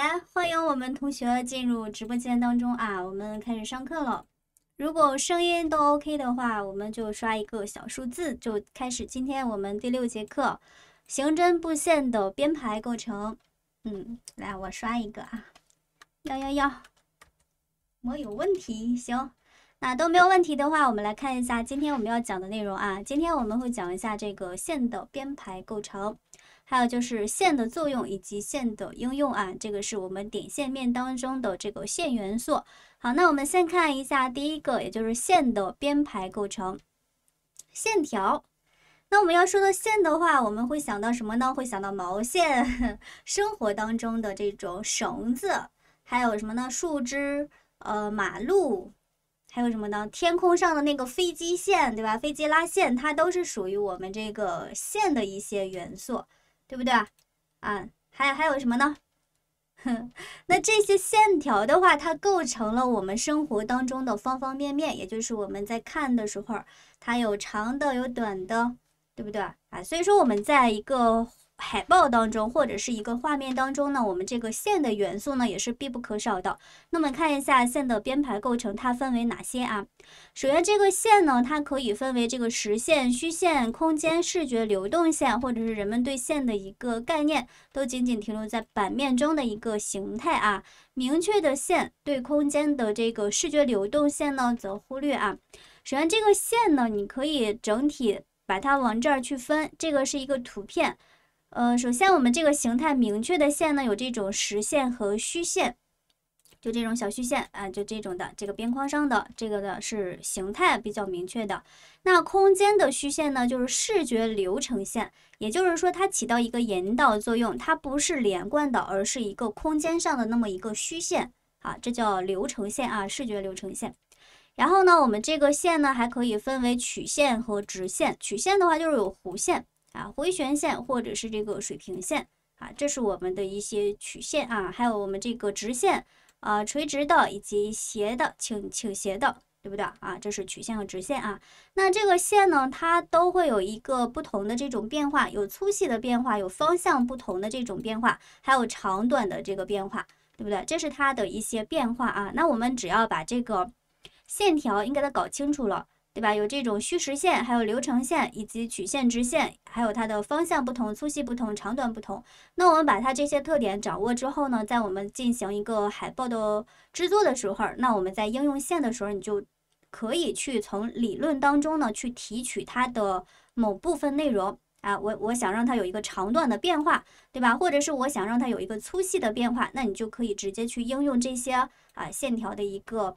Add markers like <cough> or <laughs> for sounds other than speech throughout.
来，欢迎我们同学进入直播间当中啊！我们开始上课了。如果声音都 OK 的话，我们就刷一个小数字就开始。今天我们第六节课，刑侦布线的编排构成。嗯，来，我刷一个啊，幺幺幺，我有问题。行，那都没有问题的话，我们来看一下今天我们要讲的内容啊。今天我们会讲一下这个线的编排构成。还有就是线的作用以及线的应用啊，这个是我们点线面当中的这个线元素。好，那我们先看一下第一个，也就是线的编排构成，线条。那我们要说到线的话，我们会想到什么呢？会想到毛线，生活当中的这种绳子，还有什么呢？树枝，呃，马路，还有什么呢？天空上的那个飞机线，对吧？飞机拉线，它都是属于我们这个线的一些元素。对不对啊？还还有什么呢？<laughs> 那这些线条的话，它构成了我们生活当中的方方面面，也就是我们在看的时候，它有长的，有短的，对不对啊？所以说我们在一个。海报当中或者是一个画面当中呢，我们这个线的元素呢也是必不可少的。那么看一下线的编排构成，它分为哪些啊？首先，这个线呢，它可以分为这个实线、虚线、空间视觉流动线，或者是人们对线的一个概念，都仅仅停留在版面中的一个形态啊。明确的线对空间的这个视觉流动线呢，则忽略啊。首先，这个线呢，你可以整体把它往这儿去分，这个是一个图片。呃，首先我们这个形态明确的线呢，有这种实线和虚线，就这种小虚线啊，就这种的，这个边框上的这个的是形态比较明确的。那空间的虚线呢，就是视觉流程线，也就是说它起到一个引导作用，它不是连贯的，而是一个空间上的那么一个虚线啊，这叫流程线啊，视觉流程线。然后呢，我们这个线呢还可以分为曲线和直线，曲线的话就是有弧线。啊，回旋线或者是这个水平线啊，这是我们的一些曲线啊，还有我们这个直线，啊，垂直的以及斜的、倾倾斜的，对不对啊？这是曲线和直线啊。那这个线呢，它都会有一个不同的这种变化，有粗细的变化，有方向不同的这种变化，还有长短的这个变化，对不对？这是它的一些变化啊。那我们只要把这个线条应该都搞清楚了。对吧？有这种虚实线，还有流程线，以及曲线、直线，还有它的方向不同、粗细不同、长短不同。那我们把它这些特点掌握之后呢，在我们进行一个海报的制作的时候，那我们在应用线的时候，你就可以去从理论当中呢去提取它的某部分内容啊。我我想让它有一个长短的变化，对吧？或者是我想让它有一个粗细的变化，那你就可以直接去应用这些啊线条的一个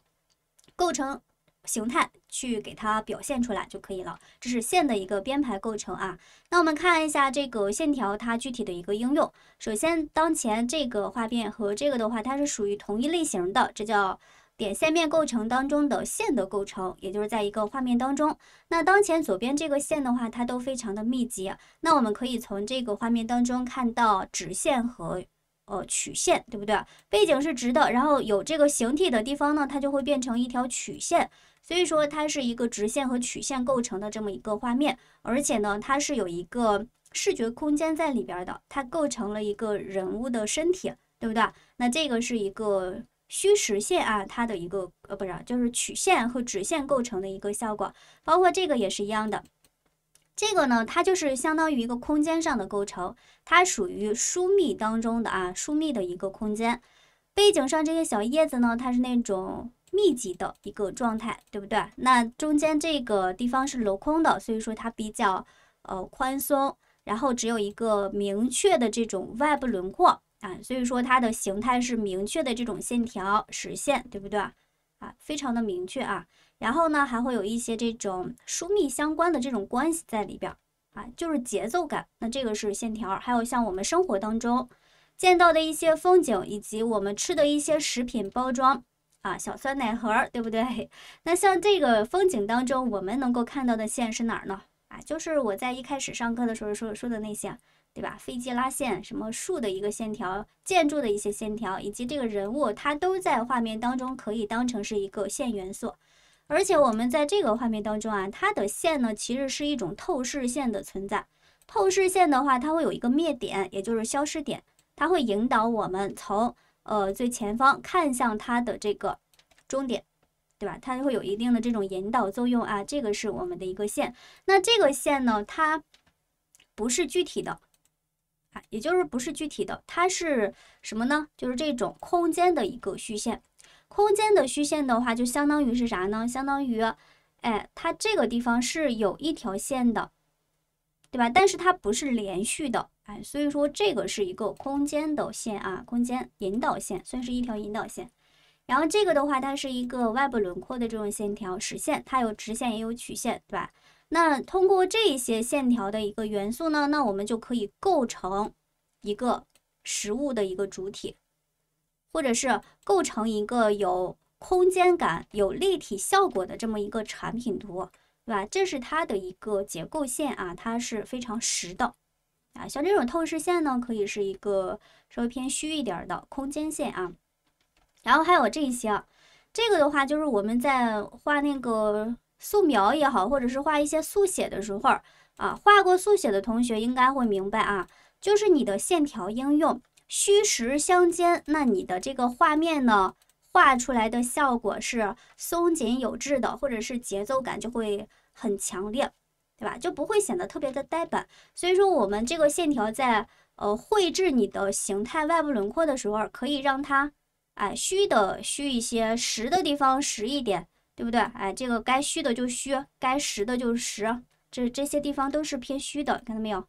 构成。形态去给它表现出来就可以了，这是线的一个编排构成啊。那我们看一下这个线条它具体的一个应用。首先，当前这个画面和这个的话，它是属于同一类型的，这叫点线面构成当中的线的构成，也就是在一个画面当中。那当前左边这个线的话，它都非常的密集。那我们可以从这个画面当中看到直线和呃曲线，对不对？背景是直的，然后有这个形体的地方呢，它就会变成一条曲线。所以说它是一个直线和曲线构成的这么一个画面，而且呢，它是有一个视觉空间在里边的，它构成了一个人物的身体，对不对？那这个是一个虚实线啊，它的一个呃不是，就是曲线和直线构成的一个效果，包括这个也是一样的。这个呢，它就是相当于一个空间上的构成，它属于疏密当中的啊疏密的一个空间。背景上这些小叶子呢，它是那种。密集的一个状态，对不对？那中间这个地方是镂空的，所以说它比较呃宽松，然后只有一个明确的这种外部轮廓啊，所以说它的形态是明确的这种线条，实线，对不对？啊，非常的明确啊。然后呢，还会有一些这种疏密相关的这种关系在里边啊，就是节奏感。那这个是线条，还有像我们生活当中见到的一些风景，以及我们吃的一些食品包装。啊，小酸奶盒儿，对不对？<laughs> 那像这个风景当中，我们能够看到的线是哪儿呢？啊，就是我在一开始上课的时候说说的那些，对吧？飞机拉线，什么树的一个线条，建筑的一些线条，以及这个人物，它都在画面当中可以当成是一个线元素。而且我们在这个画面当中啊，它的线呢，其实是一种透视线的存在。透视线的话，它会有一个灭点，也就是消失点，它会引导我们从。呃，最前方看向它的这个终点，对吧？它就会有一定的这种引导作用啊。这个是我们的一个线，那这个线呢，它不是具体的啊，也就是不是具体的，它是什么呢？就是这种空间的一个虚线。空间的虚线的话，就相当于是啥呢？相当于，哎，它这个地方是有一条线的。对吧？但是它不是连续的，哎，所以说这个是一个空间的线啊，空间引导线，算是一条引导线。然后这个的话，它是一个外部轮廓的这种线条，实线，它有直线也有曲线，对吧？那通过这些线条的一个元素呢，那我们就可以构成一个实物的一个主体，或者是构成一个有空间感、有立体效果的这么一个产品图。吧，这是它的一个结构线啊，它是非常实的，啊，像这种透视线呢，可以是一个稍微偏虚一点的空间线啊，然后还有这些这个的话就是我们在画那个素描也好，或者是画一些速写的时候啊，画过速写的同学应该会明白啊，就是你的线条应用虚实相间，那你的这个画面呢，画出来的效果是松紧有致的，或者是节奏感就会。很强烈，对吧？就不会显得特别的呆板。所以说，我们这个线条在呃绘制你的形态外部轮廓的时候，可以让它哎虚的虚一些，实的地方实一点，对不对？哎，这个该虚的就虚，该实的就实，这这些地方都是偏虚的，看到没有？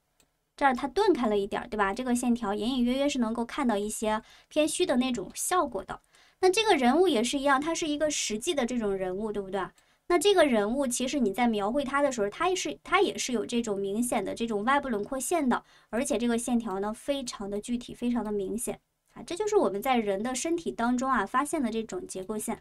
这儿它顿开了一点，对吧？这个线条隐隐约约是能够看到一些偏虚的那种效果的。那这个人物也是一样，他是一个实际的这种人物，对不对？那这个人物，其实你在描绘他的时候，他也是他也是有这种明显的这种外部轮廓线的，而且这个线条呢，非常的具体，非常的明显啊，这就是我们在人的身体当中啊发现的这种结构线，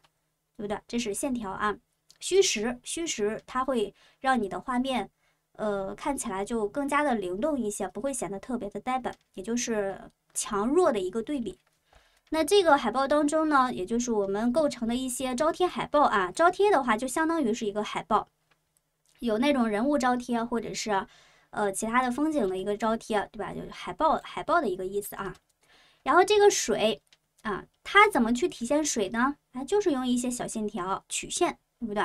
对不对？这是线条啊，虚实，虚实，它会让你的画面，呃，看起来就更加的灵动一些，不会显得特别的呆板，也就是强弱的一个对比。那这个海报当中呢，也就是我们构成的一些招贴海报啊，招贴的话就相当于是一个海报，有那种人物招贴或者是呃其他的风景的一个招贴，对吧？就是海报海报的一个意思啊。然后这个水啊，它怎么去体现水呢？它就是用一些小线条、曲线，对不对？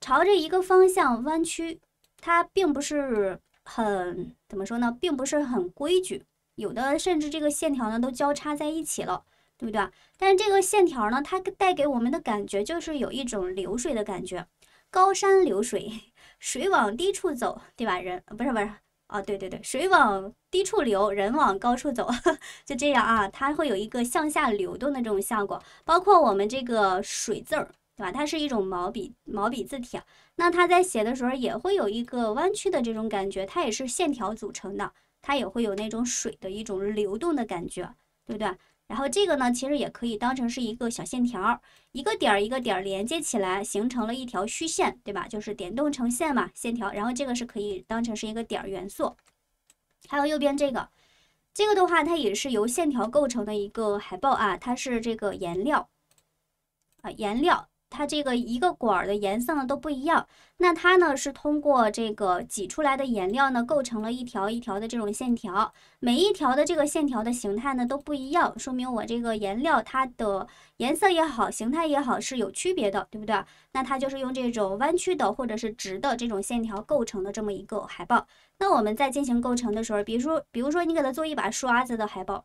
朝着一个方向弯曲，它并不是很怎么说呢，并不是很规矩，有的甚至这个线条呢都交叉在一起了。对不对？但是这个线条呢，它带给我们的感觉就是有一种流水的感觉，高山流水，<laughs> 水往低处走，对吧？人不是不是哦，对对对，水往低处流，人往高处走，<laughs> 就这样啊，它会有一个向下流动的这种效果。包括我们这个水字儿，对吧？它是一种毛笔毛笔字体，那它在写的时候也会有一个弯曲的这种感觉，它也是线条组成的，它也会有那种水的一种流动的感觉，对不对？然后这个呢，其实也可以当成是一个小线条，一个点儿一个点儿连接起来，形成了一条虚线，对吧？就是点动成线嘛，线条。然后这个是可以当成是一个点儿元素。还有右边这个，这个的话，它也是由线条构成的一个海报啊，它是这个颜料啊颜料。它这个一个管儿的颜色呢都不一样，那它呢是通过这个挤出来的颜料呢构成了一条一条的这种线条，每一条的这个线条的形态呢都不一样，说明我这个颜料它的颜色也好，形态也好是有区别的，对不对？那它就是用这种弯曲的或者是直的这种线条构成的这么一个海报。那我们在进行构成的时候，比如说，比如说你给它做一把刷子的海报，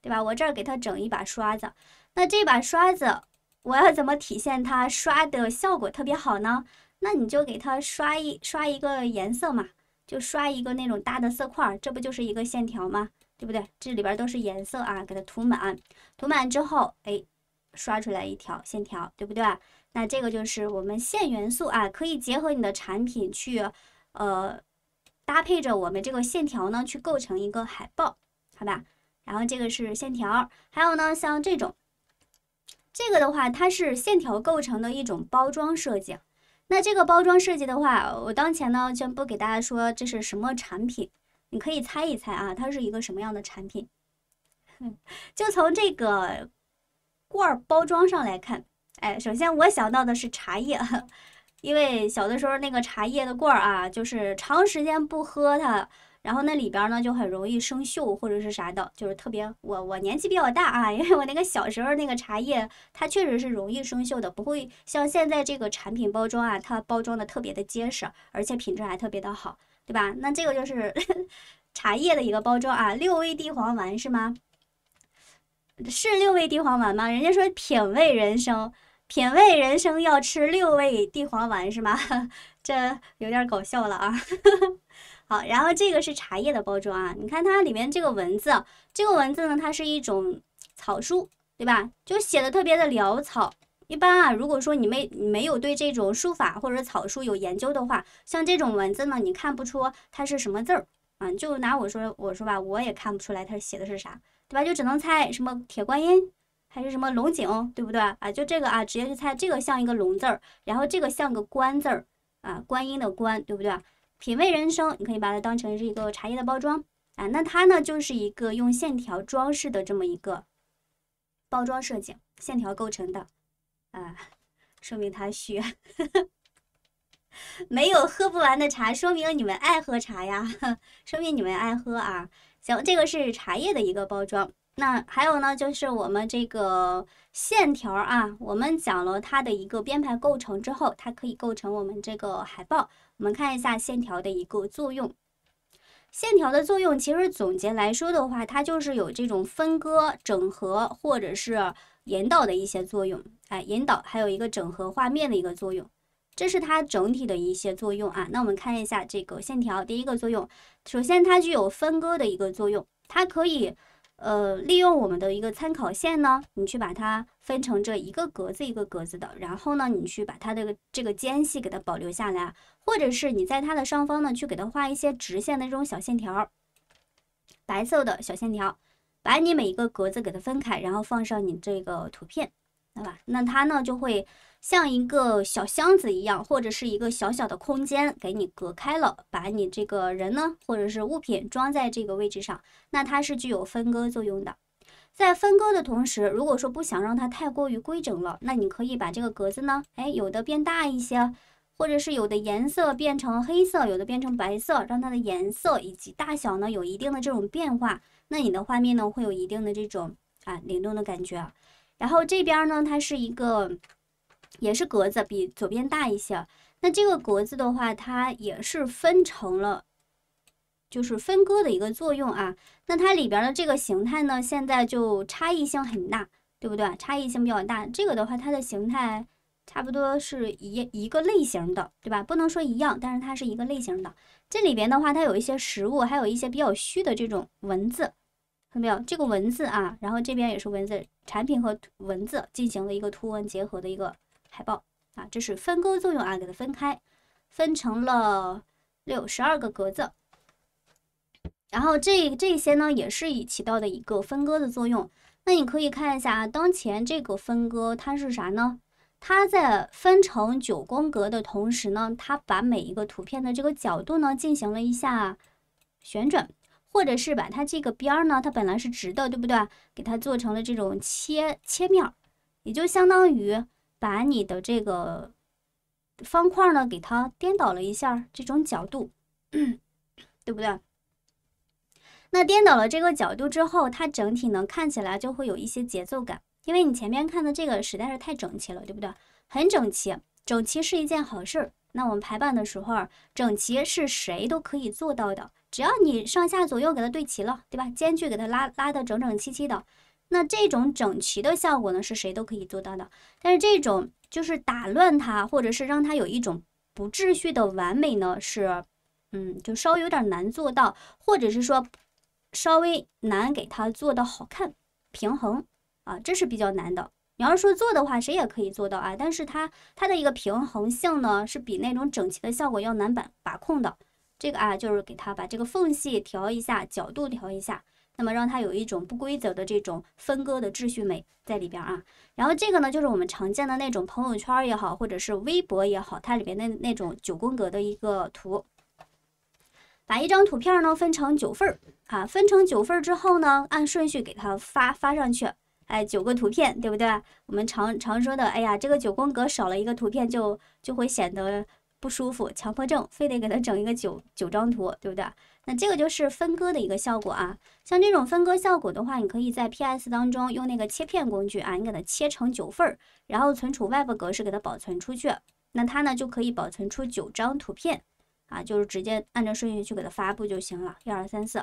对吧？我这儿给它整一把刷子，那这把刷子。我要怎么体现它刷的效果特别好呢？那你就给它刷一刷一个颜色嘛，就刷一个那种大的色块，这不就是一个线条吗？对不对？这里边都是颜色啊，给它涂满，涂满之后，哎，刷出来一条线条，对不对？那这个就是我们线元素啊，可以结合你的产品去，呃，搭配着我们这个线条呢去构成一个海报，好吧？然后这个是线条，还有呢，像这种。这个的话，它是线条构成的一种包装设计。那这个包装设计的话，我当前呢先不给大家说这是什么产品，你可以猜一猜啊，它是一个什么样的产品。就从这个罐儿包装上来看，哎，首先我想到的是茶叶，<laughs> 因为小的时候那个茶叶的罐儿啊，就是长时间不喝它。然后那里边呢就很容易生锈或者是啥的，就是特别我我年纪比较大啊，因为我那个小时候那个茶叶它确实是容易生锈的，不会像现在这个产品包装啊，它包装的特别的结实，而且品质还特别的好，对吧？那这个就是 <laughs> 茶叶的一个包装啊，六味地黄丸是吗？是六味地黄丸吗？人家说品味人生，品味人生要吃六味地黄丸是吗？<laughs> 这有点搞笑了啊。<laughs> 然后这个是茶叶的包装啊，你看它里面这个文字，这个文字呢，它是一种草书，对吧？就写的特别的潦草。一般啊，如果说你没没有对这种书法或者草书有研究的话，像这种文字呢，你看不出它是什么字儿啊。就拿我说我说吧，我也看不出来它写的是啥，对吧？就只能猜什么铁观音还是什么龙井，对不对啊？就这个啊，直接去猜，这个像一个龙字儿，然后这个像个官字儿啊，观音的观，对不对？品味人生，你可以把它当成是一个茶叶的包装啊。那它呢，就是一个用线条装饰的这么一个包装设计，线条构成的啊。说明它虚，<laughs> 没有喝不完的茶，说明你们爱喝茶呀，<laughs> 说明你们爱喝啊。行，这个是茶叶的一个包装。那还有呢，就是我们这个线条啊，我们讲了它的一个编排构成之后，它可以构成我们这个海报。我们看一下线条的一个作用。线条的作用，其实总结来说的话，它就是有这种分割、整合或者是引导的一些作用。哎，引导，还有一个整合画面的一个作用，这是它整体的一些作用啊。那我们看一下这个线条，第一个作用，首先它具有分割的一个作用，它可以。呃，利用我们的一个参考线呢，你去把它分成这一个格子一个格子的，然后呢，你去把它的这个间隙给它保留下来，或者是你在它的上方呢，去给它画一些直线的这种小线条，白色的小线条，把你每一个格子给它分开，然后放上你这个图片，对吧？那它呢就会。像一个小箱子一样，或者是一个小小的空间，给你隔开了，把你这个人呢，或者是物品装在这个位置上，那它是具有分割作用的。在分割的同时，如果说不想让它太过于规整了，那你可以把这个格子呢，哎，有的变大一些，或者是有的颜色变成黑色，有的变成白色，让它的颜色以及大小呢有一定的这种变化，那你的画面呢会有一定的这种啊灵动的感觉。然后这边呢，它是一个。也是格子，比左边大一些。那这个格子的话，它也是分成了，就是分割的一个作用啊。那它里边的这个形态呢，现在就差异性很大，对不对？差异性比较大。这个的话，它的形态差不多是一一个类型的，对吧？不能说一样，但是它是一个类型的。这里边的话，它有一些实物，还有一些比较虚的这种文字，看到没有？这个文字啊，然后这边也是文字，产品和文字进行了一个图文结合的一个。海报啊，这是分割作用啊，给它分开，分成了六十二个格子。然后这这些呢，也是以起到的一个分割的作用。那你可以看一下啊，当前这个分割它是啥呢？它在分成九宫格的同时呢，它把每一个图片的这个角度呢进行了一下旋转，或者是把它这个边儿呢，它本来是直的，对不对？给它做成了这种切切面，也就相当于。把你的这个方块呢，给它颠倒了一下这种角度，对不对？那颠倒了这个角度之后，它整体呢看起来就会有一些节奏感，因为你前面看的这个实在是太整齐了，对不对？很整齐，整齐是一件好事儿。那我们排版的时候，整齐是谁都可以做到的，只要你上下左右给它对齐了，对吧？间距给它拉拉的整整齐齐的。那这种整齐的效果呢，是谁都可以做到的。但是这种就是打乱它，或者是让它有一种不秩序的完美呢，是，嗯，就稍微有点难做到，或者是说稍微难给它做的好看、平衡啊，这是比较难的。你要是说做的话，谁也可以做到啊。但是它它的一个平衡性呢，是比那种整齐的效果要难把把控的。这个啊，就是给它把这个缝隙调一下，角度调一下。那么让它有一种不规则的这种分割的秩序美在里边啊，然后这个呢就是我们常见的那种朋友圈也好，或者是微博也好，它里边的那种九宫格的一个图，把一张图片呢分成九份儿啊，分成九份儿之后呢，按顺序给它发发上去，哎，九个图片对不对？我们常常说的，哎呀，这个九宫格少了一个图片就就会显得不舒服，强迫症非得给它整一个九九张图，对不对？那这个就是分割的一个效果啊，像这种分割效果的话，你可以在 PS 当中用那个切片工具啊，你给它切成九份儿，然后存储 Web 格式给它保存出去，那它呢就可以保存出九张图片啊，就是直接按照顺序去给它发布就行了，一二三四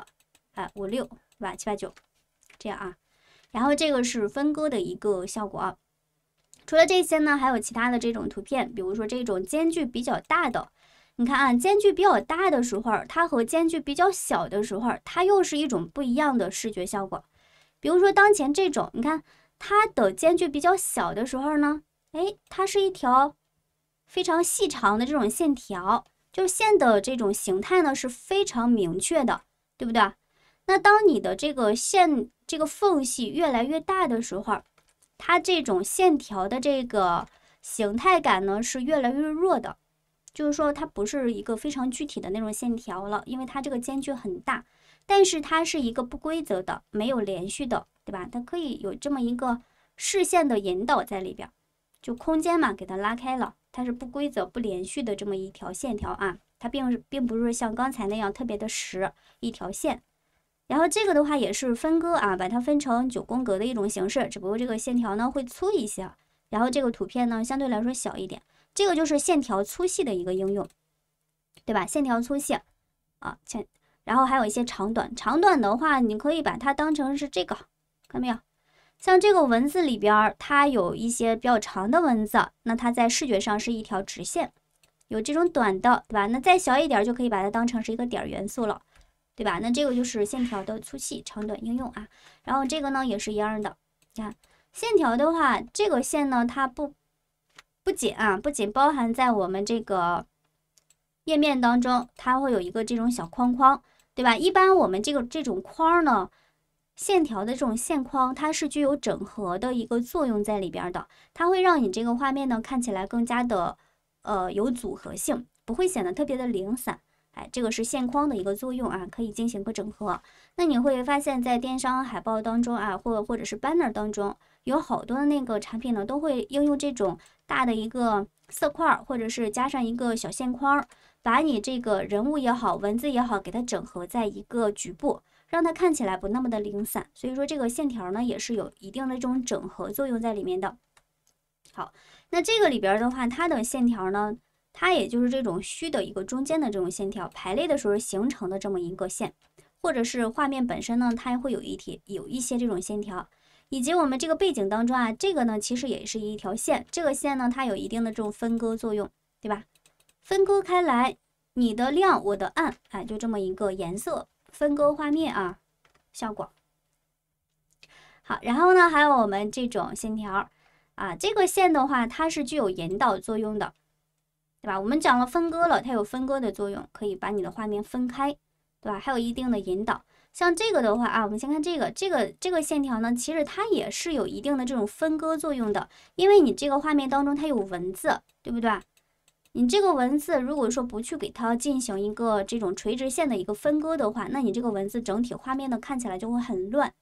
啊五六吧七八九，这样啊，然后这个是分割的一个效果啊，除了这些呢，还有其他的这种图片，比如说这种间距比较大的。你看啊，间距比较大的时候，它和间距比较小的时候，它又是一种不一样的视觉效果。比如说当前这种，你看它的间距比较小的时候呢，哎，它是一条非常细长的这种线条，就线的这种形态呢是非常明确的，对不对？那当你的这个线这个缝隙越来越大的时候，它这种线条的这个形态感呢是越来越弱的。就是说，它不是一个非常具体的那种线条了，因为它这个间距很大，但是它是一个不规则的，没有连续的，对吧？它可以有这么一个视线的引导在里边，就空间嘛，给它拉开了，它是不规则、不连续的这么一条线条啊，它并并不是像刚才那样特别的实一条线。然后这个的话也是分割啊，把它分成九宫格的一种形式，只不过这个线条呢会粗一些然后这个图片呢相对来说小一点。这个就是线条粗细的一个应用，对吧？线条粗细啊，前，然后还有一些长短。长短的话，你可以把它当成是这个，看到没有？像这个文字里边，它有一些比较长的文字，那它在视觉上是一条直线，有这种短的，对吧？那再小一点，就可以把它当成是一个点元素了，对吧？那这个就是线条的粗细、长短应用啊。然后这个呢也是一样的，你看线条的话，这个线呢，它不。不仅啊，不仅包含在我们这个页面当中，它会有一个这种小框框，对吧？一般我们这个这种框呢，线条的这种线框，它是具有整合的一个作用在里边的，它会让你这个画面呢看起来更加的呃有组合性，不会显得特别的零散。哎，这个是线框的一个作用啊，可以进行个整合。那你会发现在电商海报当中啊，或或者是 banner 当中，有好多的那个产品呢，都会应用这种。大的一个色块，或者是加上一个小线框，把你这个人物也好，文字也好，给它整合在一个局部，让它看起来不那么的零散。所以说，这个线条呢，也是有一定的这种整合作用在里面的。好，那这个里边的话，它的线条呢，它也就是这种虚的一个中间的这种线条排列的时候形成的这么一个线，或者是画面本身呢，它也会有一条，有一些这种线条。以及我们这个背景当中啊，这个呢其实也是一条线，这个线呢它有一定的这种分割作用，对吧？分割开来，你的亮，我的暗，哎，就这么一个颜色分割画面啊，效果。好，然后呢还有我们这种线条啊，这个线的话它是具有引导作用的，对吧？我们讲了分割了，它有分割的作用，可以把你的画面分开，对吧？还有一定的引导。像这个的话啊，我们先看这个，这个这个线条呢，其实它也是有一定的这种分割作用的，因为你这个画面当中它有文字，对不对？你这个文字如果说不去给它进行一个这种垂直线的一个分割的话，那你这个文字整体画面呢看起来就会很乱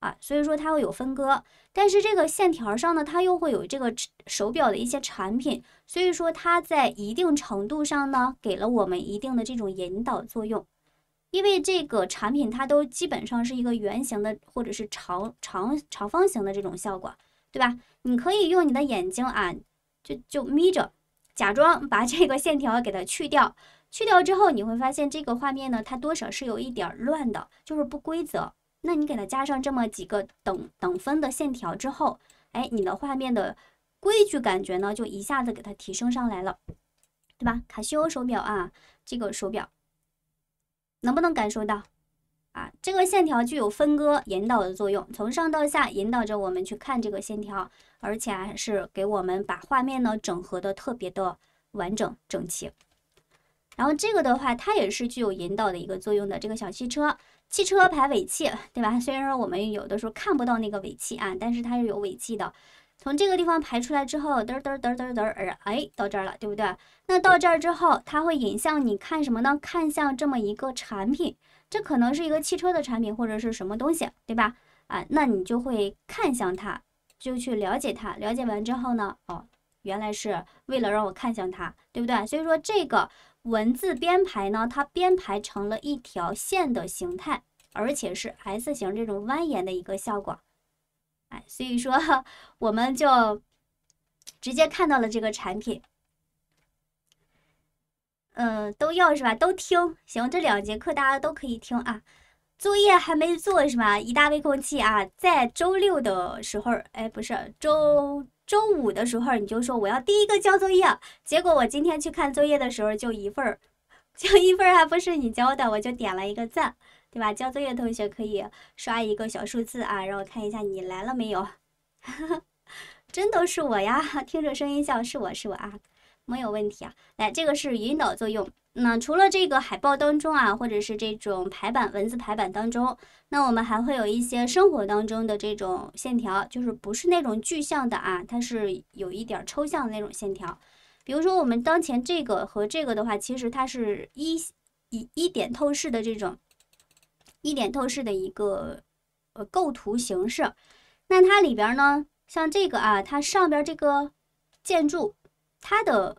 啊，所以说它会有分割，但是这个线条上呢，它又会有这个手表的一些产品，所以说它在一定程度上呢，给了我们一定的这种引导作用。因为这个产品它都基本上是一个圆形的，或者是长长长方形的这种效果，对吧？你可以用你的眼睛啊，就就眯着，假装把这个线条给它去掉，去掉之后你会发现这个画面呢，它多少是有一点乱的，就是不规则。那你给它加上这么几个等等分的线条之后，哎，你的画面的规矩感觉呢，就一下子给它提升上来了，对吧？卡西欧手表啊，这个手表。能不能感受到啊？这个线条具有分割、引导的作用，从上到下引导着我们去看这个线条，而且还是给我们把画面呢整合的特别的完整、整齐。然后这个的话，它也是具有引导的一个作用的。这个小汽车，汽车排尾气，对吧？虽然说我们有的时候看不到那个尾气啊，但是它是有尾气的。从这个地方排出来之后，嘚嘚嘚嘚嘚，哎，到这儿了，对不对？那到这儿之后，它会引向你看什么呢？看向这么一个产品，这可能是一个汽车的产品，或者是什么东西，对吧？啊，那你就会看向它，就去了解它。了解完之后呢，哦，原来是为了让我看向它，对不对？所以说这个文字编排呢，它编排成了一条线的形态，而且是 S 型这种蜿蜒的一个效果。哎，所以说我们就直接看到了这个产品。嗯，都要是吧？都听行，这两节课大家都可以听啊。作业还没做是吧？一大杯空气啊，在周六的时候，哎，不是周周五的时候，你就说我要第一个交作业。结果我今天去看作业的时候，就一份儿，<laughs> 就一份儿还不是你交的，我就点了一个赞。对吧？交作业同学可以刷一个小数字啊，让我看一下你来了没有？<laughs> 真的是我呀，听着声音像，是我是我啊，没有问题啊。来，这个是引导作用。那除了这个海报当中啊，或者是这种排版文字排版当中，那我们还会有一些生活当中的这种线条，就是不是那种具象的啊，它是有一点抽象的那种线条。比如说我们当前这个和这个的话，其实它是一一一点透视的这种。一点透视的一个呃构图形式，那它里边呢，像这个啊，它上边这个建筑，它的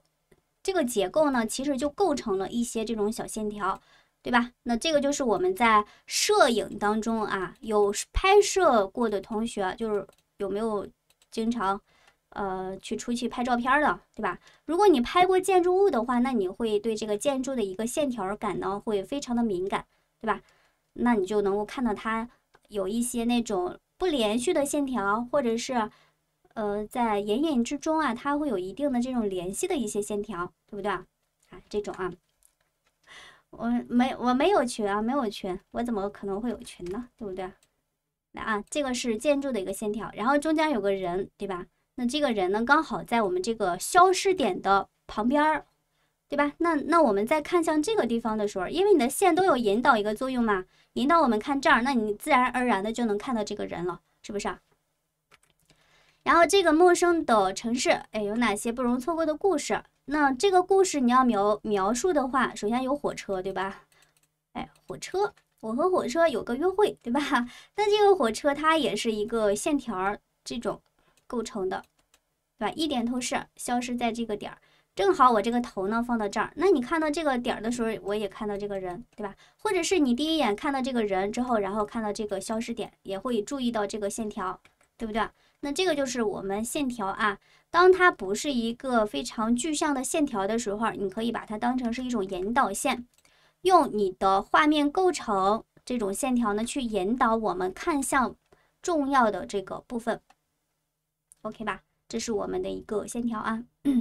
这个结构呢，其实就构成了一些这种小线条，对吧？那这个就是我们在摄影当中啊，有拍摄过的同学，就是有没有经常呃去出去拍照片的，对吧？如果你拍过建筑物的话，那你会对这个建筑的一个线条感呢，会非常的敏感，对吧？那你就能够看到它有一些那种不连续的线条，或者是，呃，在隐隐之中啊，它会有一定的这种联系的一些线条，对不对啊？啊，这种啊，我没我没有群啊，没有群，我怎么可能会有群呢？对不对？来啊，这个是建筑的一个线条，然后中间有个人，对吧？那这个人呢，刚好在我们这个消失点的旁边儿。对吧？那那我们在看向这个地方的时候，因为你的线都有引导一个作用嘛，引导我们看这儿，那你自然而然的就能看到这个人了，是不是？然后这个陌生的城市，哎，有哪些不容错过的故事？那这个故事你要描描述的话，首先有火车，对吧？哎，火车，我和火车有个约会，对吧？那这个火车它也是一个线条儿这种构成的，对吧？一点透视消失在这个点儿。正好我这个头呢放到这儿，那你看到这个点儿的时候，我也看到这个人，对吧？或者是你第一眼看到这个人之后，然后看到这个消失点，也会注意到这个线条，对不对？那这个就是我们线条啊。当它不是一个非常具象的线条的时候，你可以把它当成是一种引导线，用你的画面构成这种线条呢，去引导我们看向重要的这个部分。OK 吧？这是我们的一个线条啊。<clears throat>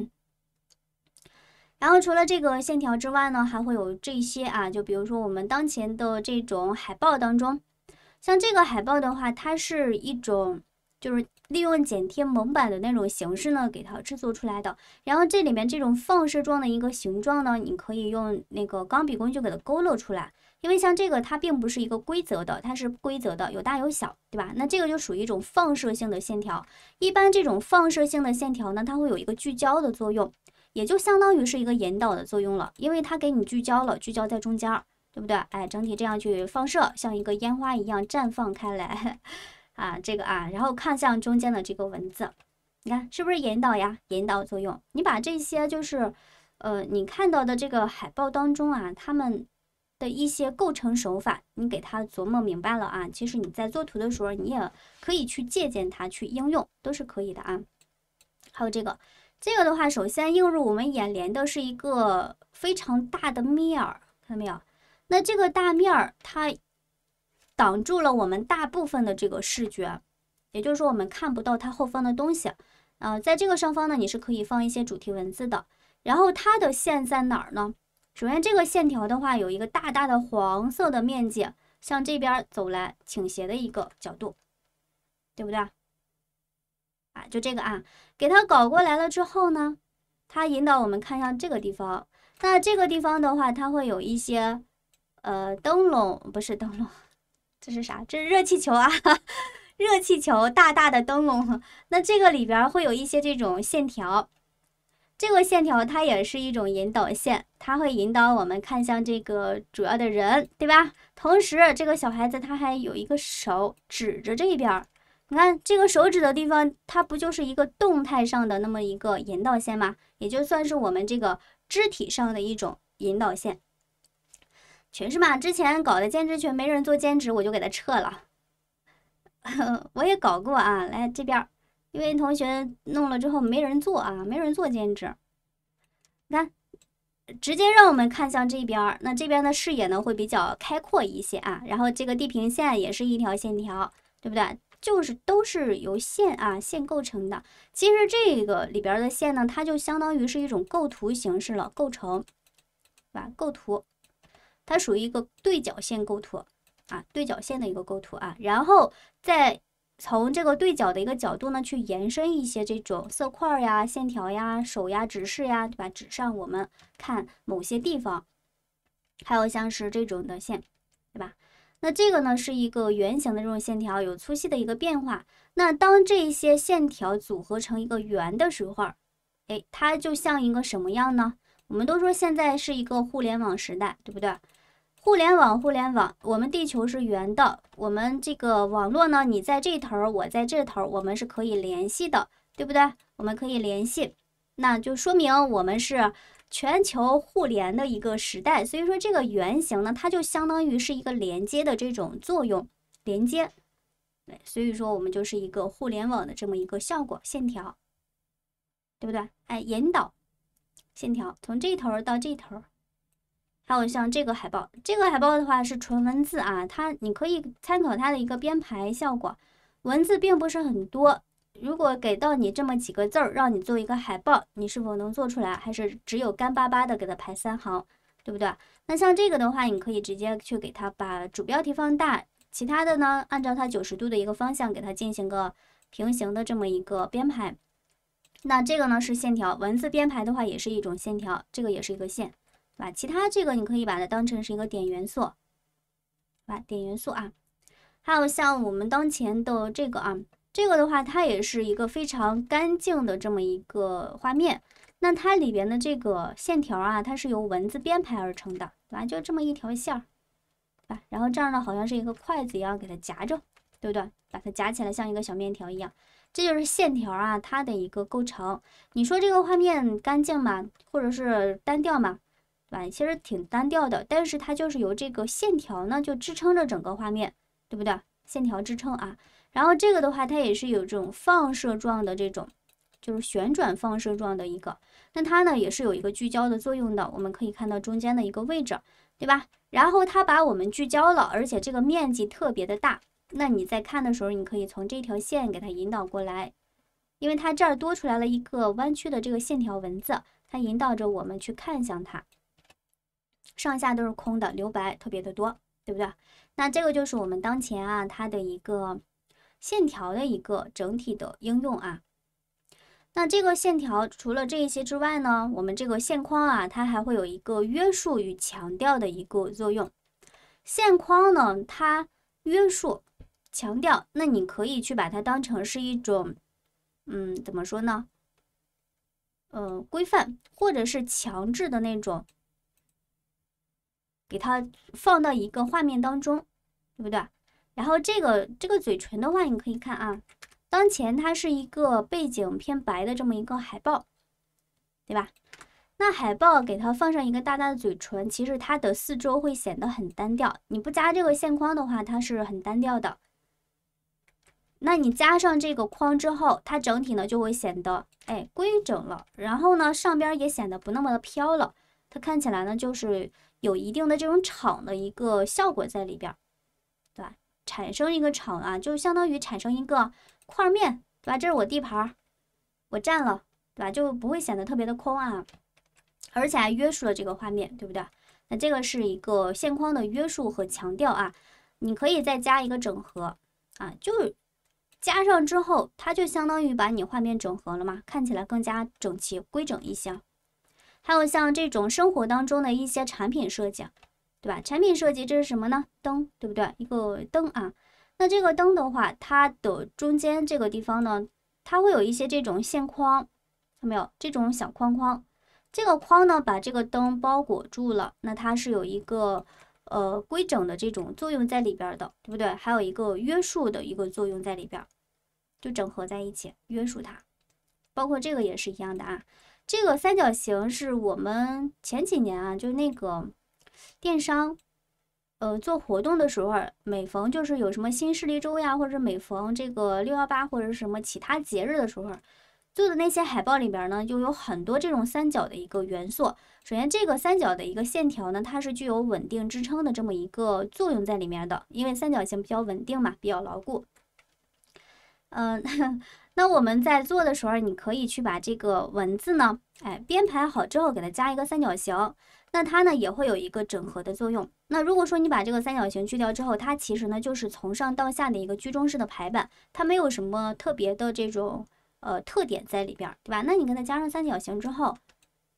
然后除了这个线条之外呢，还会有这些啊，就比如说我们当前的这种海报当中，像这个海报的话，它是一种就是利用剪贴蒙版的那种形式呢，给它制作出来的。然后这里面这种放射状的一个形状呢，你可以用那个钢笔工具给它勾勒出来，因为像这个它并不是一个规则的，它是不规则的，有大有小，对吧？那这个就属于一种放射性的线条，一般这种放射性的线条呢，它会有一个聚焦的作用。也就相当于是一个引导的作用了，因为它给你聚焦了，聚焦在中间，对不对？哎，整体这样去放射，像一个烟花一样绽放开来 <laughs> 啊，这个啊，然后看向中间的这个文字，你看是不是引导呀？引导作用。你把这些就是，呃，你看到的这个海报当中啊，他们的一些构成手法，你给它琢磨明白了啊，其实你在作图的时候，你也可以去借鉴它去应用，都是可以的啊。还有这个。这个的话，首先映入我们眼帘的是一个非常大的面儿，看到没有？那这个大面儿它挡住了我们大部分的这个视觉，也就是说我们看不到它后方的东西。啊，在这个上方呢，你是可以放一些主题文字的。然后它的线在哪儿呢？首先这个线条的话，有一个大大的黄色的面积，向这边走来倾斜的一个角度，对不对？啊，就这个啊，给它搞过来了之后呢，它引导我们看向这个地方。那这个地方的话，它会有一些呃灯笼，不是灯笼，<laughs> 这是啥？这是热气球啊，<laughs> 热气球大大的灯笼。那这个里边会有一些这种线条，这个线条它也是一种引导线，它会引导我们看向这个主要的人，对吧？同时，这个小孩子他还有一个手指着这边。你看这个手指的地方，它不就是一个动态上的那么一个引导线吗？也就算是我们这个肢体上的一种引导线。全是嘛？之前搞的兼职群没人做兼职，我就给他撤了。<laughs> 我也搞过啊，来这边儿，一位同学弄了之后没人做啊，没人做兼职。你看，直接让我们看向这边，那这边的视野呢会比较开阔一些啊。然后这个地平线也是一条线条，对不对？就是都是由线啊线构成的。其实这个里边的线呢，它就相当于是一种构图形式了，构成，对吧？构图，它属于一个对角线构图啊，对角线的一个构图啊。然后再从这个对角的一个角度呢，去延伸一些这种色块呀、线条呀、手呀、指示呀，对吧？纸上我们看某些地方，还有像是这种的线。那这个呢是一个圆形的这种线条，有粗细的一个变化。那当这些线条组合成一个圆的时候，哎，它就像一个什么样呢？我们都说现在是一个互联网时代，对不对？互联网，互联网，我们地球是圆的，我们这个网络呢，你在这头儿，我在这头儿，我们是可以联系的，对不对？我们可以联系，那就说明我们是。全球互联的一个时代，所以说这个圆形呢，它就相当于是一个连接的这种作用，连接。对，所以说我们就是一个互联网的这么一个效果线条，对不对？哎，引导线条从这头到这头，还有像这个海报，这个海报的话是纯文字啊，它你可以参考它的一个编排效果，文字并不是很多。如果给到你这么几个字儿，让你做一个海报，你是否能做出来？还是只有干巴巴的给它排三行，对不对？那像这个的话，你可以直接去给它把主标题放大，其他的呢，按照它九十度的一个方向给它进行个平行的这么一个编排。那这个呢是线条，文字编排的话也是一种线条，这个也是一个线，对吧？其他这个你可以把它当成是一个点元素，把点元素啊。还有像我们当前的这个啊。这个的话，它也是一个非常干净的这么一个画面。那它里边的这个线条啊，它是由文字编排而成的，对吧？就这么一条线儿，对吧？然后这儿呢，好像是一个筷子一样给它夹着，对不对？把它夹起来，像一个小面条一样。这就是线条啊，它的一个构成。你说这个画面干净吗？或者是单调吗？对吧？其实挺单调的，但是它就是由这个线条呢，就支撑着整个画面，对不对？线条支撑啊。然后这个的话，它也是有这种放射状的这种，就是旋转放射状的一个。那它呢，也是有一个聚焦的作用的。我们可以看到中间的一个位置，对吧？然后它把我们聚焦了，而且这个面积特别的大。那你在看的时候，你可以从这条线给它引导过来，因为它这儿多出来了一个弯曲的这个线条文字，它引导着我们去看向它。上下都是空的，留白特别的多，对不对？那这个就是我们当前啊，它的一个。线条的一个整体的应用啊，那这个线条除了这一些之外呢，我们这个线框啊，它还会有一个约束与强调的一个作用。线框呢，它约束、强调，那你可以去把它当成是一种，嗯，怎么说呢？呃，规范或者是强制的那种，给它放到一个画面当中，对不对？然后这个这个嘴唇的话，你可以看啊，当前它是一个背景偏白的这么一个海报，对吧？那海报给它放上一个大大的嘴唇，其实它的四周会显得很单调。你不加这个线框的话，它是很单调的。那你加上这个框之后，它整体呢就会显得哎规整了，然后呢上边也显得不那么的飘了，它看起来呢就是有一定的这种场的一个效果在里边。产生一个场啊，就相当于产生一个块面，对吧？这是我地盘儿，我占了，对吧？就不会显得特别的空啊，而且还约束了这个画面，对不对？那这个是一个线框的约束和强调啊。你可以再加一个整合啊，就加上之后，它就相当于把你画面整合了嘛，看起来更加整齐规整一些。还有像这种生活当中的一些产品设计。对吧？产品设计这是什么呢？灯，对不对？一个灯啊。那这个灯的话，它的中间这个地方呢，它会有一些这种线框，看到没有？这种小框框，这个框呢，把这个灯包裹住了。那它是有一个呃规整的这种作用在里边的，对不对？还有一个约束的一个作用在里边，就整合在一起，约束它。包括这个也是一样的啊。这个三角形是我们前几年啊，就那个。电商，呃，做活动的时候，每逢就是有什么新势力周呀，或者每逢这个六幺八或者什么其他节日的时候，做的那些海报里边呢，就有很多这种三角的一个元素。首先，这个三角的一个线条呢，它是具有稳定支撑的这么一个作用在里面的，因为三角形比较稳定嘛，比较牢固。嗯，<laughs> 那我们在做的时候，你可以去把这个文字呢，哎，编排好之后，给它加一个三角形。那它呢也会有一个整合的作用。那如果说你把这个三角形去掉之后，它其实呢就是从上到下的一个居中式的排版，它没有什么特别的这种呃特点在里边，对吧？那你给它加上三角形之后，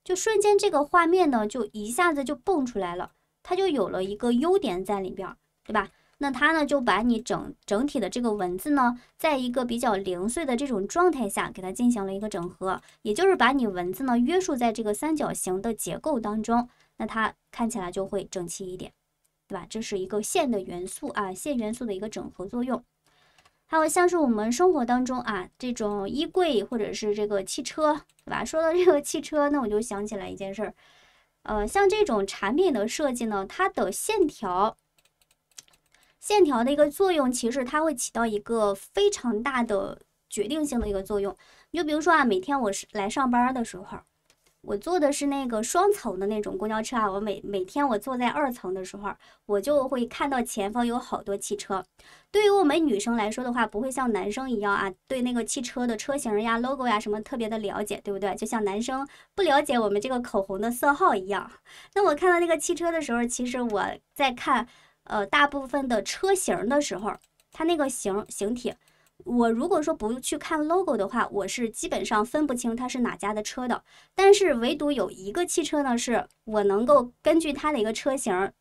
就瞬间这个画面呢就一下子就蹦出来了，它就有了一个优点在里边，对吧？那它呢就把你整整体的这个文字呢，在一个比较零碎的这种状态下，给它进行了一个整合，也就是把你文字呢约束在这个三角形的结构当中。那它看起来就会整齐一点，对吧？这是一个线的元素啊，线元素的一个整合作用。还有像是我们生活当中啊，这种衣柜或者是这个汽车，对吧？说到这个汽车，那我就想起来一件事儿。呃，像这种产品的设计呢，它的线条，线条的一个作用，其实它会起到一个非常大的决定性的一个作用。你就比如说啊，每天我是来上班的时候。我坐的是那个双层的那种公交车啊，我每每天我坐在二层的时候，我就会看到前方有好多汽车。对于我们女生来说的话，不会像男生一样啊，对那个汽车的车型呀、logo 呀什么特别的了解，对不对？就像男生不了解我们这个口红的色号一样。那我看到那个汽车的时候，其实我在看，呃，大部分的车型的时候，它那个形形体。我如果说不去看 logo 的话，我是基本上分不清它是哪家的车的。但是唯独有一个汽车呢，是我能够根据它的一个车型，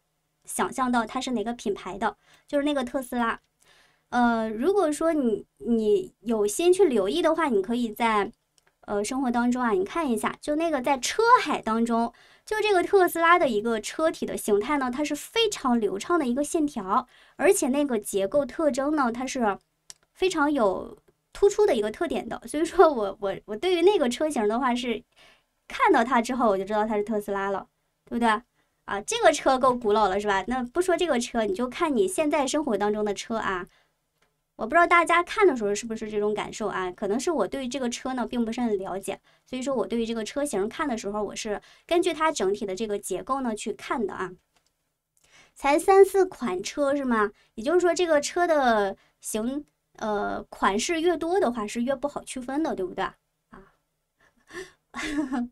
想象到它是哪个品牌的，就是那个特斯拉。呃，如果说你你有心去留意的话，你可以在呃生活当中啊，你看一下，就那个在车海当中，就这个特斯拉的一个车体的形态呢，它是非常流畅的一个线条，而且那个结构特征呢，它是。非常有突出的一个特点的，所以说我我我对于那个车型的话是看到它之后我就知道它是特斯拉了，对不对？啊，这个车够古老了是吧？那不说这个车，你就看你现在生活当中的车啊。我不知道大家看的时候是不是这种感受啊？可能是我对于这个车呢并不是很了解，所以说我对于这个车型看的时候，我是根据它整体的这个结构呢去看的啊。才三四款车是吗？也就是说这个车的型。呃，款式越多的话是越不好区分的，对不对？啊，<laughs>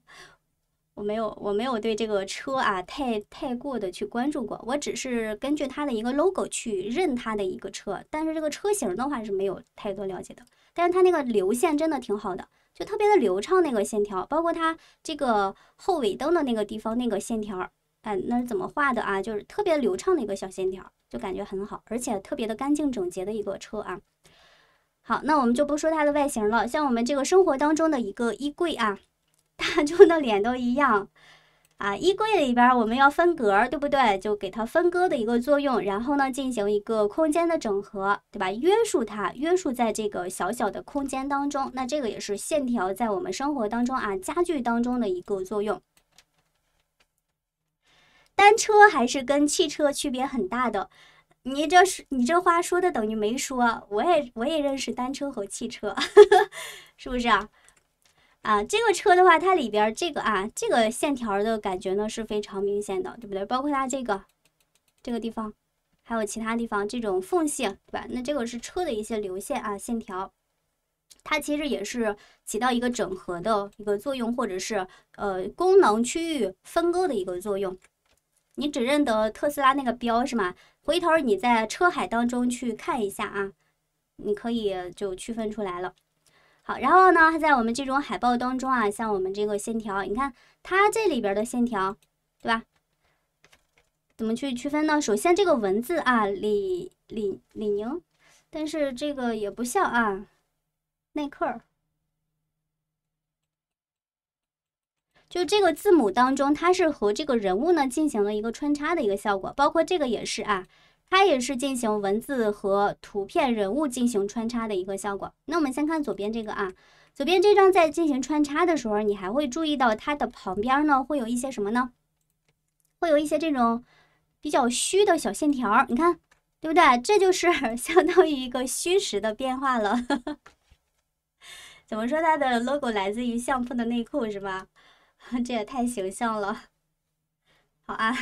我没有，我没有对这个车啊太太过的去关注过，我只是根据它的一个 logo 去认它的一个车，但是这个车型的话是没有太多了解的。但是它那个流线真的挺好的，就特别的流畅，那个线条，包括它这个后尾灯的那个地方那个线条，哎，那是怎么画的啊？就是特别流畅的一个小线条，就感觉很好，而且特别的干净整洁的一个车啊。好，那我们就不说它的外形了。像我们这个生活当中的一个衣柜啊，大众的脸都一样啊。衣柜里边我们要分格，对不对？就给它分割的一个作用，然后呢进行一个空间的整合，对吧？约束它，约束在这个小小的空间当中。那这个也是线条在我们生活当中啊，家具当中的一个作用。单车还是跟汽车区别很大的。你这是你这话说的等于没说，我也我也认识单车和汽车，<laughs> 是不是啊？啊，这个车的话，它里边这个啊，这个线条的感觉呢是非常明显的，对不对？包括它这个这个地方，还有其他地方这种缝隙，对吧？那这个是车的一些流线啊线条，它其实也是起到一个整合的一个作用，或者是呃功能区域分割的一个作用。你只认得特斯拉那个标是吗？回头你在车海当中去看一下啊，你可以就区分出来了。好，然后呢，在我们这种海报当中啊，像我们这个线条，你看它这里边的线条，对吧？怎么去区分呢？首先这个文字啊，李李李宁，但是这个也不像啊，耐克就这个字母当中，它是和这个人物呢进行了一个穿插的一个效果，包括这个也是啊，它也是进行文字和图片人物进行穿插的一个效果。那我们先看左边这个啊，左边这张在进行穿插的时候，你还会注意到它的旁边呢会有一些什么呢？会有一些这种比较虚的小线条，你看对不对？这就是 <laughs> 相当于一个虚实的变化了。<laughs> 怎么说它的 logo 来自于相扑的内裤是吧？<laughs> 这也太形象了，好啊，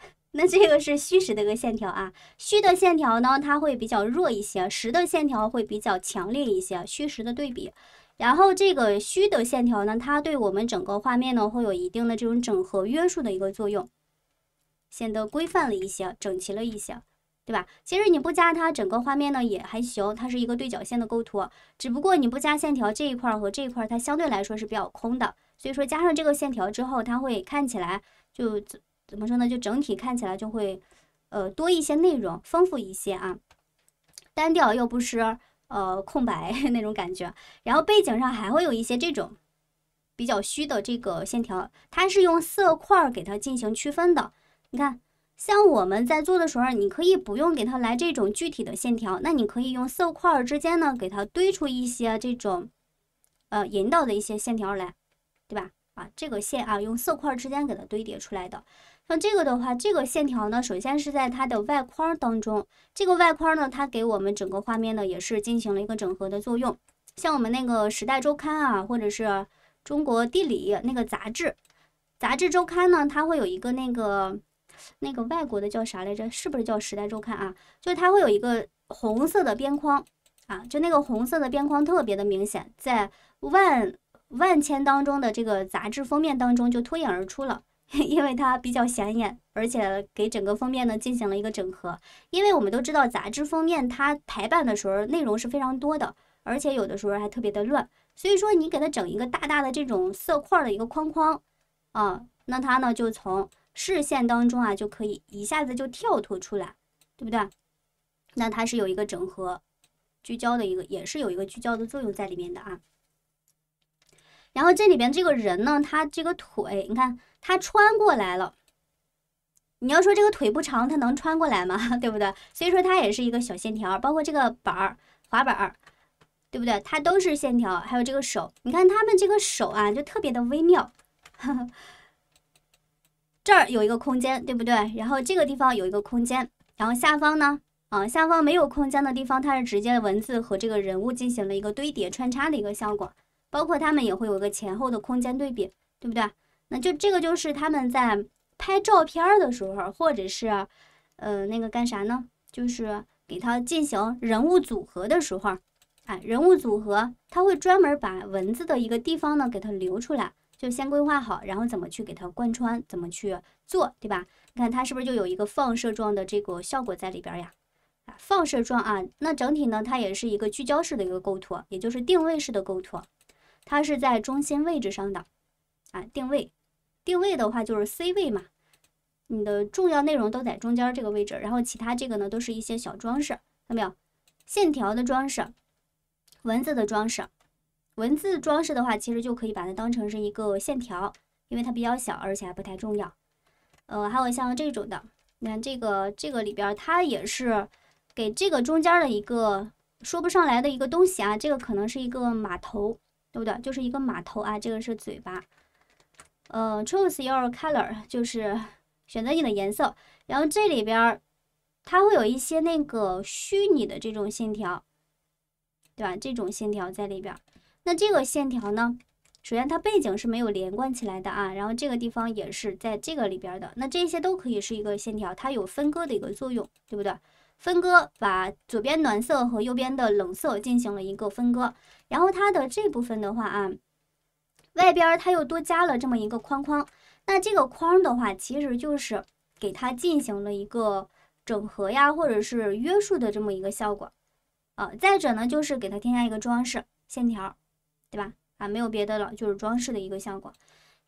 <laughs> 那这个是虚实的一个线条啊，虚的线条呢，它会比较弱一些，实的线条会比较强烈一些，虚实的对比。然后这个虚的线条呢，它对我们整个画面呢，会有一定的这种整合约束的一个作用，显得规范了一些，整齐了一些，对吧？其实你不加它，整个画面呢也还行，它是一个对角线的构图，只不过你不加线条这一块儿和这一块儿，它相对来说是比较空的。所以说，加上这个线条之后，它会看起来就怎怎么说呢？就整体看起来就会，呃，多一些内容，丰富一些啊。单调又不失呃空白 <laughs> 那种感觉。然后背景上还会有一些这种比较虚的这个线条，它是用色块给它进行区分的。你看，像我们在做的时候，你可以不用给它来这种具体的线条，那你可以用色块之间呢，给它堆出一些这种呃引导的一些线条来。对吧？啊，这个线啊，用色块之间给它堆叠出来的。像这个的话，这个线条呢，首先是在它的外框当中。这个外框呢，它给我们整个画面呢，也是进行了一个整合的作用。像我们那个《时代周刊》啊，或者是《中国地理》那个杂志，杂志周刊呢，它会有一个那个那个外国的叫啥来着？是不是叫《时代周刊》啊？就是它会有一个红色的边框啊，就那个红色的边框特别的明显，在万。万千当中的这个杂志封面当中就脱颖而出了，<laughs> 因为它比较显眼，而且给整个封面呢进行了一个整合。因为我们都知道杂志封面它排版的时候内容是非常多的，而且有的时候还特别的乱。所以说你给它整一个大大的这种色块的一个框框，啊，那它呢就从视线当中啊就可以一下子就跳脱出来，对不对？那它是有一个整合、聚焦的一个，也是有一个聚焦的作用在里面的啊。然后这里边这个人呢，他这个腿，你看他穿过来了。你要说这个腿不长，他能穿过来吗？<laughs> 对不对？所以说它也是一个小线条，包括这个板儿、滑板儿，对不对？它都是线条。还有这个手，你看他们这个手啊，就特别的微妙。<laughs> 这儿有一个空间，对不对？然后这个地方有一个空间，然后下方呢，啊，下方没有空间的地方，它是直接的文字和这个人物进行了一个堆叠穿插的一个效果。包括他们也会有个前后的空间对比，对不对？那就这个就是他们在拍照片的时候，或者是，嗯，那个干啥呢？就是给他进行人物组合的时候，哎，人物组合，他会专门把文字的一个地方呢给它留出来，就先规划好，然后怎么去给它贯穿，怎么去做，对吧？你看它是不是就有一个放射状的这个效果在里边呀？啊，放射状啊，那整体呢，它也是一个聚焦式的一个构图，也就是定位式的构图。它是在中心位置上的，啊，定位，定位的话就是 C 位嘛。你的重要内容都在中间这个位置，然后其他这个呢都是一些小装饰，看到没有？线条的装饰，文字的装饰，文字装饰的话其实就可以把它当成是一个线条，因为它比较小，而且还不太重要。呃，还有像这种的，你看这个这个里边它也是给这个中间的一个说不上来的一个东西啊，这个可能是一个码头。对不对？就是一个码头啊，这个是嘴巴。呃 c h o o s e your color 就是选择你的颜色。然后这里边它会有一些那个虚拟的这种线条，对吧？这种线条在里边。那这个线条呢，首先它背景是没有连贯起来的啊。然后这个地方也是在这个里边的。那这些都可以是一个线条，它有分割的一个作用，对不对？分割，把左边暖色和右边的冷色进行了一个分割，然后它的这部分的话啊，外边儿它又多加了这么一个框框，那这个框的话，其实就是给它进行了一个整合呀，或者是约束的这么一个效果，呃，再者呢，就是给它添加一个装饰线条，对吧？啊，没有别的了，就是装饰的一个效果。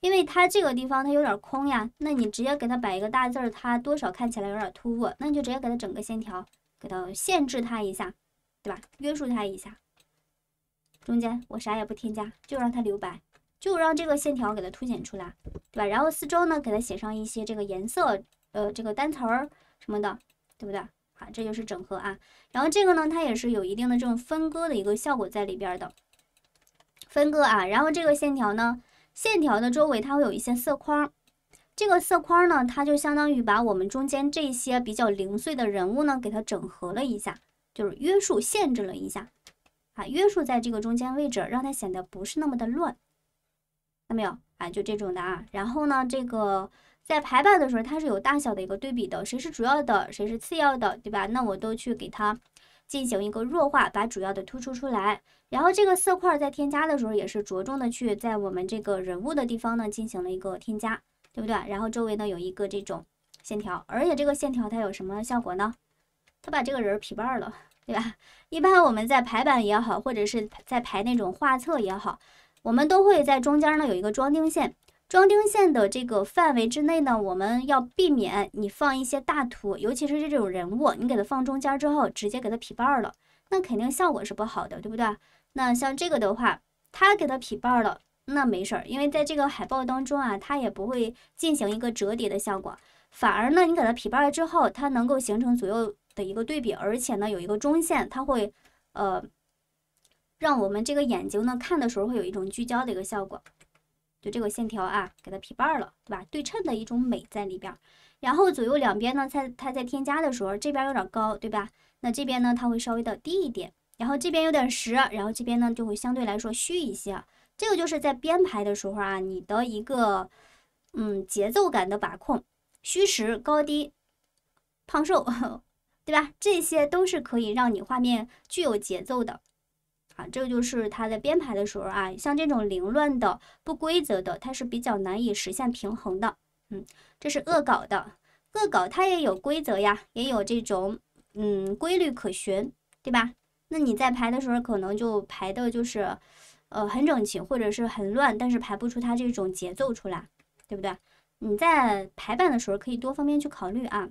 因为它这个地方它有点空呀，那你直接给它摆一个大字儿，它多少看起来有点突兀，那你就直接给它整个线条给它限制它一下，对吧？约束它一下，中间我啥也不添加，就让它留白，就让这个线条给它凸显出来，对吧？然后四周呢，给它写上一些这个颜色呃这个单词儿什么的，对不对？好，这就是整合啊。然后这个呢，它也是有一定的这种分割的一个效果在里边的，分割啊。然后这个线条呢。线条的周围，它会有一些色框。这个色框呢，它就相当于把我们中间这些比较零碎的人物呢，给它整合了一下，就是约束、限制了一下，啊，约束在这个中间位置，让它显得不是那么的乱。看到没有？啊，就这种的啊。然后呢，这个在排版的时候，它是有大小的一个对比的，谁是主要的，谁是次要的，对吧？那我都去给它进行一个弱化，把主要的突出出来。然后这个色块在添加的时候，也是着重的去在我们这个人物的地方呢进行了一个添加，对不对？然后周围呢有一个这种线条，而且这个线条它有什么效果呢？它把这个人儿劈半了，对吧？一般我们在排版也好，或者是在排那种画册也好，我们都会在中间呢有一个装订线，装订线的这个范围之内呢，我们要避免你放一些大图，尤其是这种人物，你给它放中间之后，直接给它劈半了，那肯定效果是不好的，对不对？那像这个的话，它给它劈半了，那没事儿，因为在这个海报当中啊，它也不会进行一个折叠的效果，反而呢，你给它劈半了之后，它能够形成左右的一个对比，而且呢，有一个中线，它会，呃，让我们这个眼睛呢看的时候会有一种聚焦的一个效果，就这个线条啊，给它劈半了，对吧？对称的一种美在里边，然后左右两边呢，在它在添加的时候，这边有点高，对吧？那这边呢，它会稍微的低一点。然后这边有点实，然后这边呢就会相对来说虚一些。这个就是在编排的时候啊，你的一个嗯节奏感的把控，虚实高低胖瘦，<laughs> 对吧？这些都是可以让你画面具有节奏的。啊，这个就是他在编排的时候啊，像这种凌乱的、不规则的，它是比较难以实现平衡的。嗯，这是恶搞的，恶搞它也有规则呀，也有这种嗯规律可循，对吧？那你在排的时候，可能就排的就是，呃，很整齐或者是很乱，但是排不出它这种节奏出来，对不对？你在排版的时候可以多方面去考虑啊。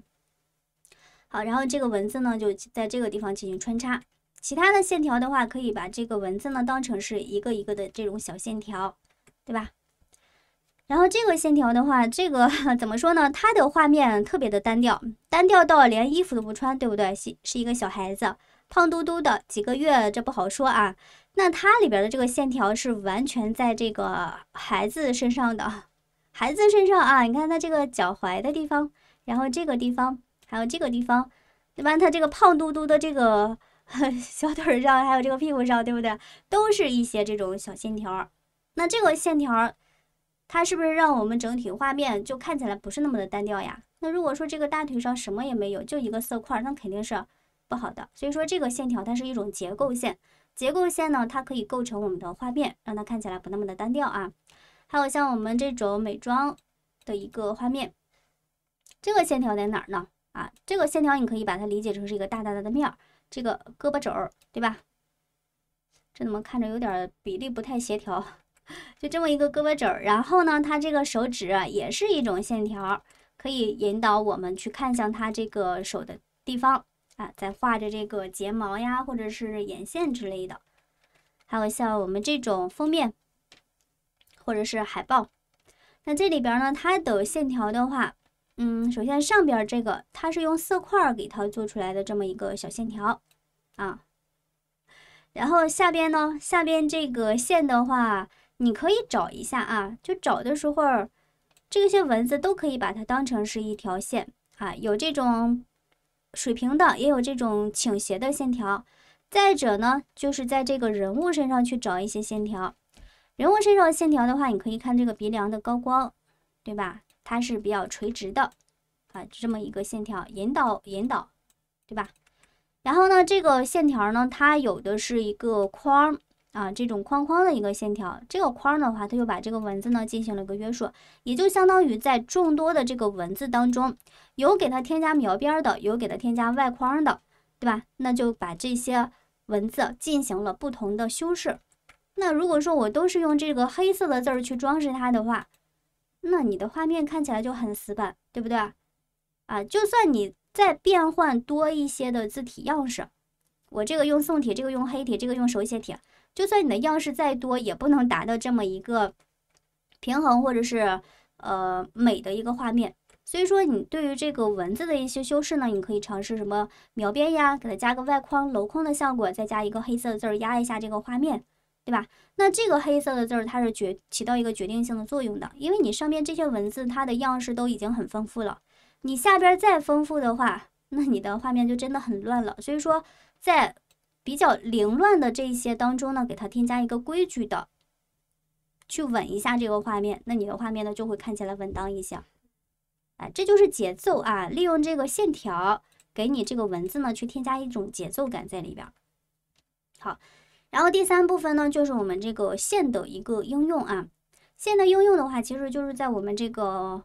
好，然后这个文字呢就在这个地方进行穿插，其他的线条的话，可以把这个文字呢当成是一个一个的这种小线条，对吧？然后这个线条的话，这个 <laughs> 怎么说呢？它的画面特别的单调，单调到连衣服都不穿，对不对？是是一个小孩子。胖嘟嘟的几个月，这不好说啊。那它里边的这个线条是完全在这个孩子身上的，孩子身上啊。你看它这个脚踝的地方，然后这个地方，还有这个地方，对吧？它这个胖嘟嘟的这个 <laughs> 小腿上，还有这个屁股上，对不对？都是一些这种小线条。那这个线条，它是不是让我们整体画面就看起来不是那么的单调呀？那如果说这个大腿上什么也没有，就一个色块，那肯定是。好的，所以说这个线条它是一种结构线，结构线呢，它可以构成我们的画面，让它看起来不那么的单调啊。还有像我们这种美妆的一个画面，这个线条在哪儿呢？啊，这个线条你可以把它理解成是一个大大的面儿，这个胳膊肘儿，对吧？这怎么看着有点比例不太协调？<laughs> 就这么一个胳膊肘儿，然后呢，它这个手指啊也是一种线条，可以引导我们去看向它这个手的地方。啊，在画着这个睫毛呀，或者是眼线之类的，还有像我们这种封面，或者是海报。那这里边呢，它的线条的话，嗯，首先上边这个，它是用色块儿给它做出来的这么一个小线条啊。然后下边呢，下边这个线的话，你可以找一下啊，就找的时候，这些文字都可以把它当成是一条线啊，有这种。水平的也有这种倾斜的线条，再者呢，就是在这个人物身上去找一些线条。人物身上线条的话，你可以看这个鼻梁的高光，对吧？它是比较垂直的啊，这么一个线条引导引导，对吧？然后呢，这个线条呢，它有的是一个框啊，这种框框的一个线条。这个框的话，它就把这个文字呢进行了一个约束，也就相当于在众多的这个文字当中。有给它添加描边的，有给它添加外框的，对吧？那就把这些文字进行了不同的修饰。那如果说我都是用这个黑色的字儿去装饰它的话，那你的画面看起来就很死板，对不对？啊，就算你再变换多一些的字体样式，我这个用宋体，这个用黑体，这个用手写体，就算你的样式再多，也不能达到这么一个平衡或者是呃美的一个画面。所以说，你对于这个文字的一些修饰呢，你可以尝试什么描边呀，给它加个外框镂空的效果，再加一个黑色的字儿压一下这个画面，对吧？那这个黑色的字儿它是决起到一个决定性的作用的，因为你上面这些文字它的样式都已经很丰富了，你下边再丰富的话，那你的画面就真的很乱了。所以说，在比较凌乱的这些当中呢，给它添加一个规矩的，去稳一下这个画面，那你的画面呢就会看起来稳当一些。哎，这就是节奏啊！利用这个线条，给你这个文字呢，去添加一种节奏感在里边。好，然后第三部分呢，就是我们这个线的一个应用啊。线的应用的话，其实就是在我们这个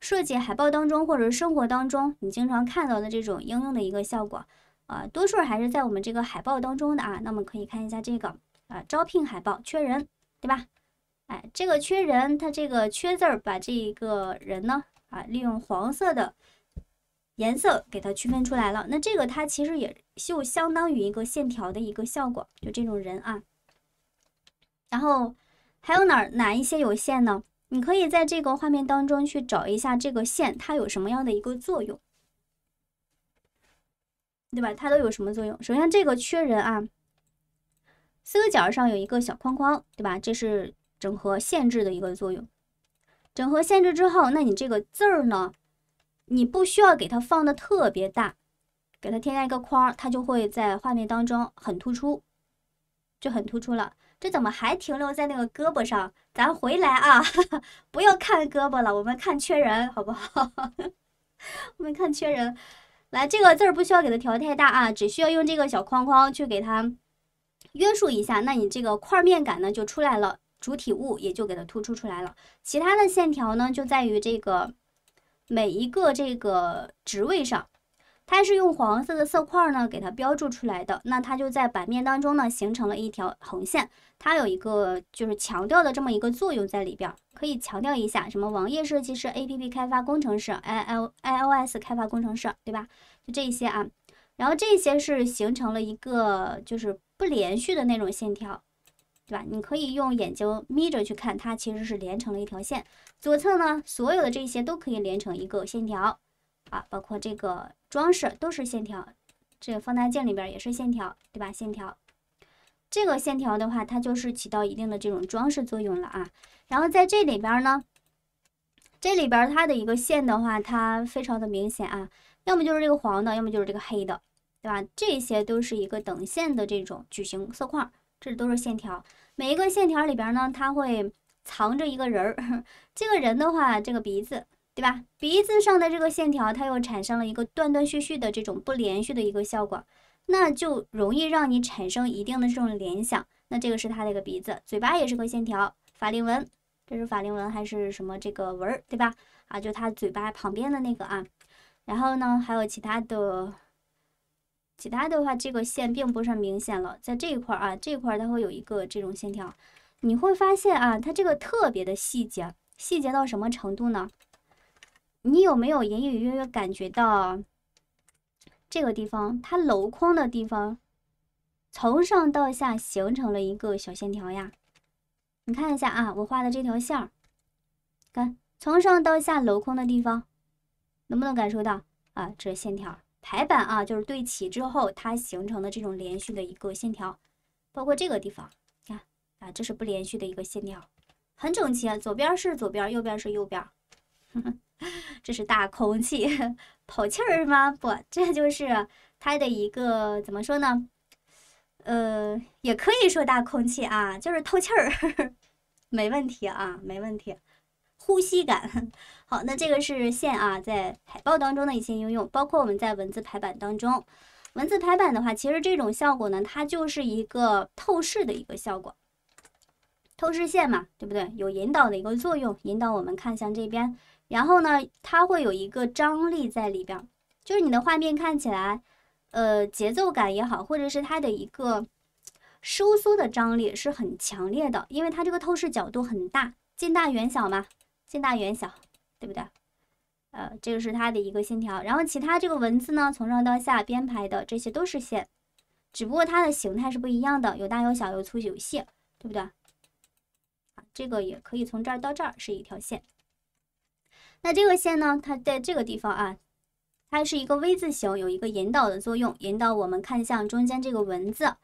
设计海报当中，或者生活当中，你经常看到的这种应用的一个效果啊。多数还是在我们这个海报当中的啊。那么可以看一下这个啊，招聘海报缺人，对吧？哎，这个缺人，它这个缺字儿，把这个人呢。啊，利用黄色的颜色给它区分出来了。那这个它其实也就相当于一个线条的一个效果，就这种人啊。然后还有哪哪一些有线呢？你可以在这个画面当中去找一下这个线它有什么样的一个作用，对吧？它都有什么作用？首先这个缺人啊，四个角上有一个小框框，对吧？这是整合限制的一个作用。整合限制之后，那你这个字儿呢？你不需要给它放的特别大，给它添加一个框，它就会在画面当中很突出，就很突出了。这怎么还停留在那个胳膊上？咱回来啊，<laughs> 不要看胳膊了，我们看缺人好不好？<laughs> 我们看缺人。来，这个字儿不需要给它调太大啊，只需要用这个小框框去给它约束一下，那你这个块面感呢就出来了。主体物也就给它突出出来了，其他的线条呢，就在于这个每一个这个职位上，它是用黄色的色块呢给它标注出来的，那它就在版面当中呢形成了一条横线，它有一个就是强调的这么一个作用在里边，可以强调一下，什么网页设计师、APP 开发工程师、i l i o s 开发工程师，对吧？就这些啊，然后这些是形成了一个就是不连续的那种线条。对吧？你可以用眼睛眯着去看，它其实是连成了一条线。左侧呢，所有的这些都可以连成一个线条，啊，包括这个装饰都是线条。这个放大镜里边也是线条，对吧？线条，这个线条的话，它就是起到一定的这种装饰作用了啊。然后在这里边呢，这里边它的一个线的话，它非常的明显啊，要么就是这个黄的，要么就是这个黑的，对吧？这些都是一个等线的这种矩形色块。这都是线条，每一个线条里边呢，它会藏着一个人儿。<laughs> 这个人的话，这个鼻子，对吧？鼻子上的这个线条，它又产生了一个断断续续的这种不连续的一个效果，那就容易让你产生一定的这种联想。那这个是它的一个鼻子，嘴巴也是个线条，法令纹，这是法令纹还是什么这个纹儿，对吧？啊，就它嘴巴旁边的那个啊。然后呢，还有其他的。其他的话，这个线并不是很明显了，在这一块啊，这块它会有一个这种线条，你会发现啊，它这个特别的细节，细节到什么程度呢？你有没有隐隐约约感觉到这个地方它镂空的地方，从上到下形成了一个小线条呀？你看一下啊，我画的这条线儿，看从上到下镂空的地方，能不能感受到啊？这是线条。排版啊，就是对齐之后它形成的这种连续的一个线条，包括这个地方，看啊，这是不连续的一个线条，很整齐，啊，左边是左边，右边是右边，<laughs> 这是大空气跑气儿吗？不，这就是它的一个怎么说呢？呃，也可以说大空气啊，就是透气儿，<laughs> 没问题啊，没问题。呼吸感，<laughs> 好，那这个是线啊，在海报当中的一些应用，包括我们在文字排版当中，文字排版的话，其实这种效果呢，它就是一个透视的一个效果，透视线嘛，对不对？有引导的一个作用，引导我们看向这边，然后呢，它会有一个张力在里边，就是你的画面看起来，呃，节奏感也好，或者是它的一个收缩的张力是很强烈的，因为它这个透视角度很大，近大远小嘛。近大远小，对不对？呃，这个是它的一个线条，然后其他这个文字呢，从上到下编排的，这些都是线，只不过它的形态是不一样的，有大有小，有粗有细，对不对？啊，这个也可以从这儿到这儿是一条线。那这个线呢，它在这个地方啊，它是一个 V 字形，有一个引导的作用，引导我们看向中间这个文字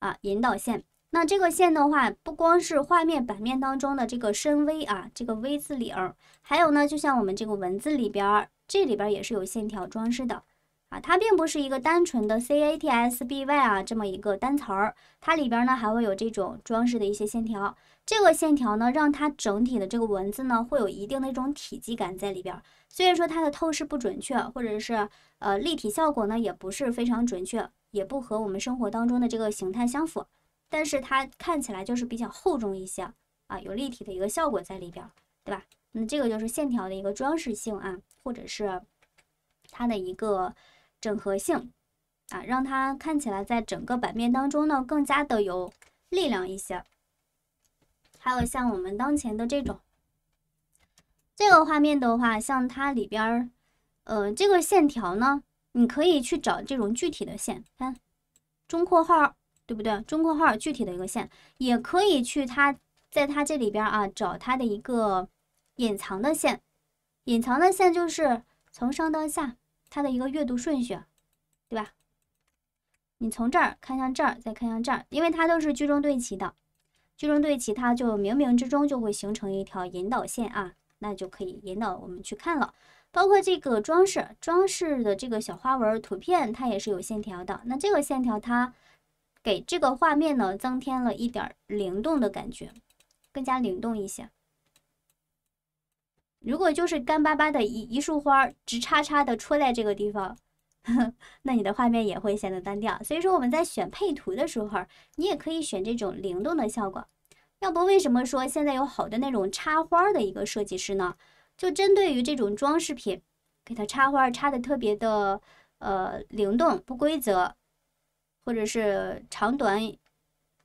啊，引导线。那这个线的话，不光是画面版面当中的这个深 V 啊，这个 V 字领儿，还有呢，就像我们这个文字里边儿，这里边也是有线条装饰的啊。它并不是一个单纯的 C A T S B Y 啊这么一个单词儿，它里边呢还会有这种装饰的一些线条。这个线条呢，让它整体的这个文字呢，会有一定的一种体积感在里边。虽然说它的透视不准确，或者是呃立体效果呢也不是非常准确，也不和我们生活当中的这个形态相符。但是它看起来就是比较厚重一些啊，有立体的一个效果在里边，对吧？那这个就是线条的一个装饰性啊，或者是它的一个整合性啊，让它看起来在整个版面当中呢更加的有力量一些。还有像我们当前的这种这个画面的话，像它里边儿，嗯，这个线条呢，你可以去找这种具体的线，看中括号。对不对？中括号具体的一个线，也可以去它在它这里边啊，找它的一个隐藏的线。隐藏的线就是从上到下它的一个阅读顺序，对吧？你从这儿看向这儿，再看向这儿，因为它都是居中对齐的，居中对齐它就冥冥之中就会形成一条引导线啊，那就可以引导我们去看了。包括这个装饰，装饰的这个小花纹图片，它也是有线条的。那这个线条它。给这个画面呢增添了一点灵动的感觉，更加灵动一些。如果就是干巴巴的一一束花儿直叉叉的戳在这个地方，<laughs> 那你的画面也会显得单调。所以说我们在选配图的时候，你也可以选这种灵动的效果。要不为什么说现在有好的那种插花的一个设计师呢？就针对于这种装饰品，给它插花插的特别的呃灵动不规则。或者是长短、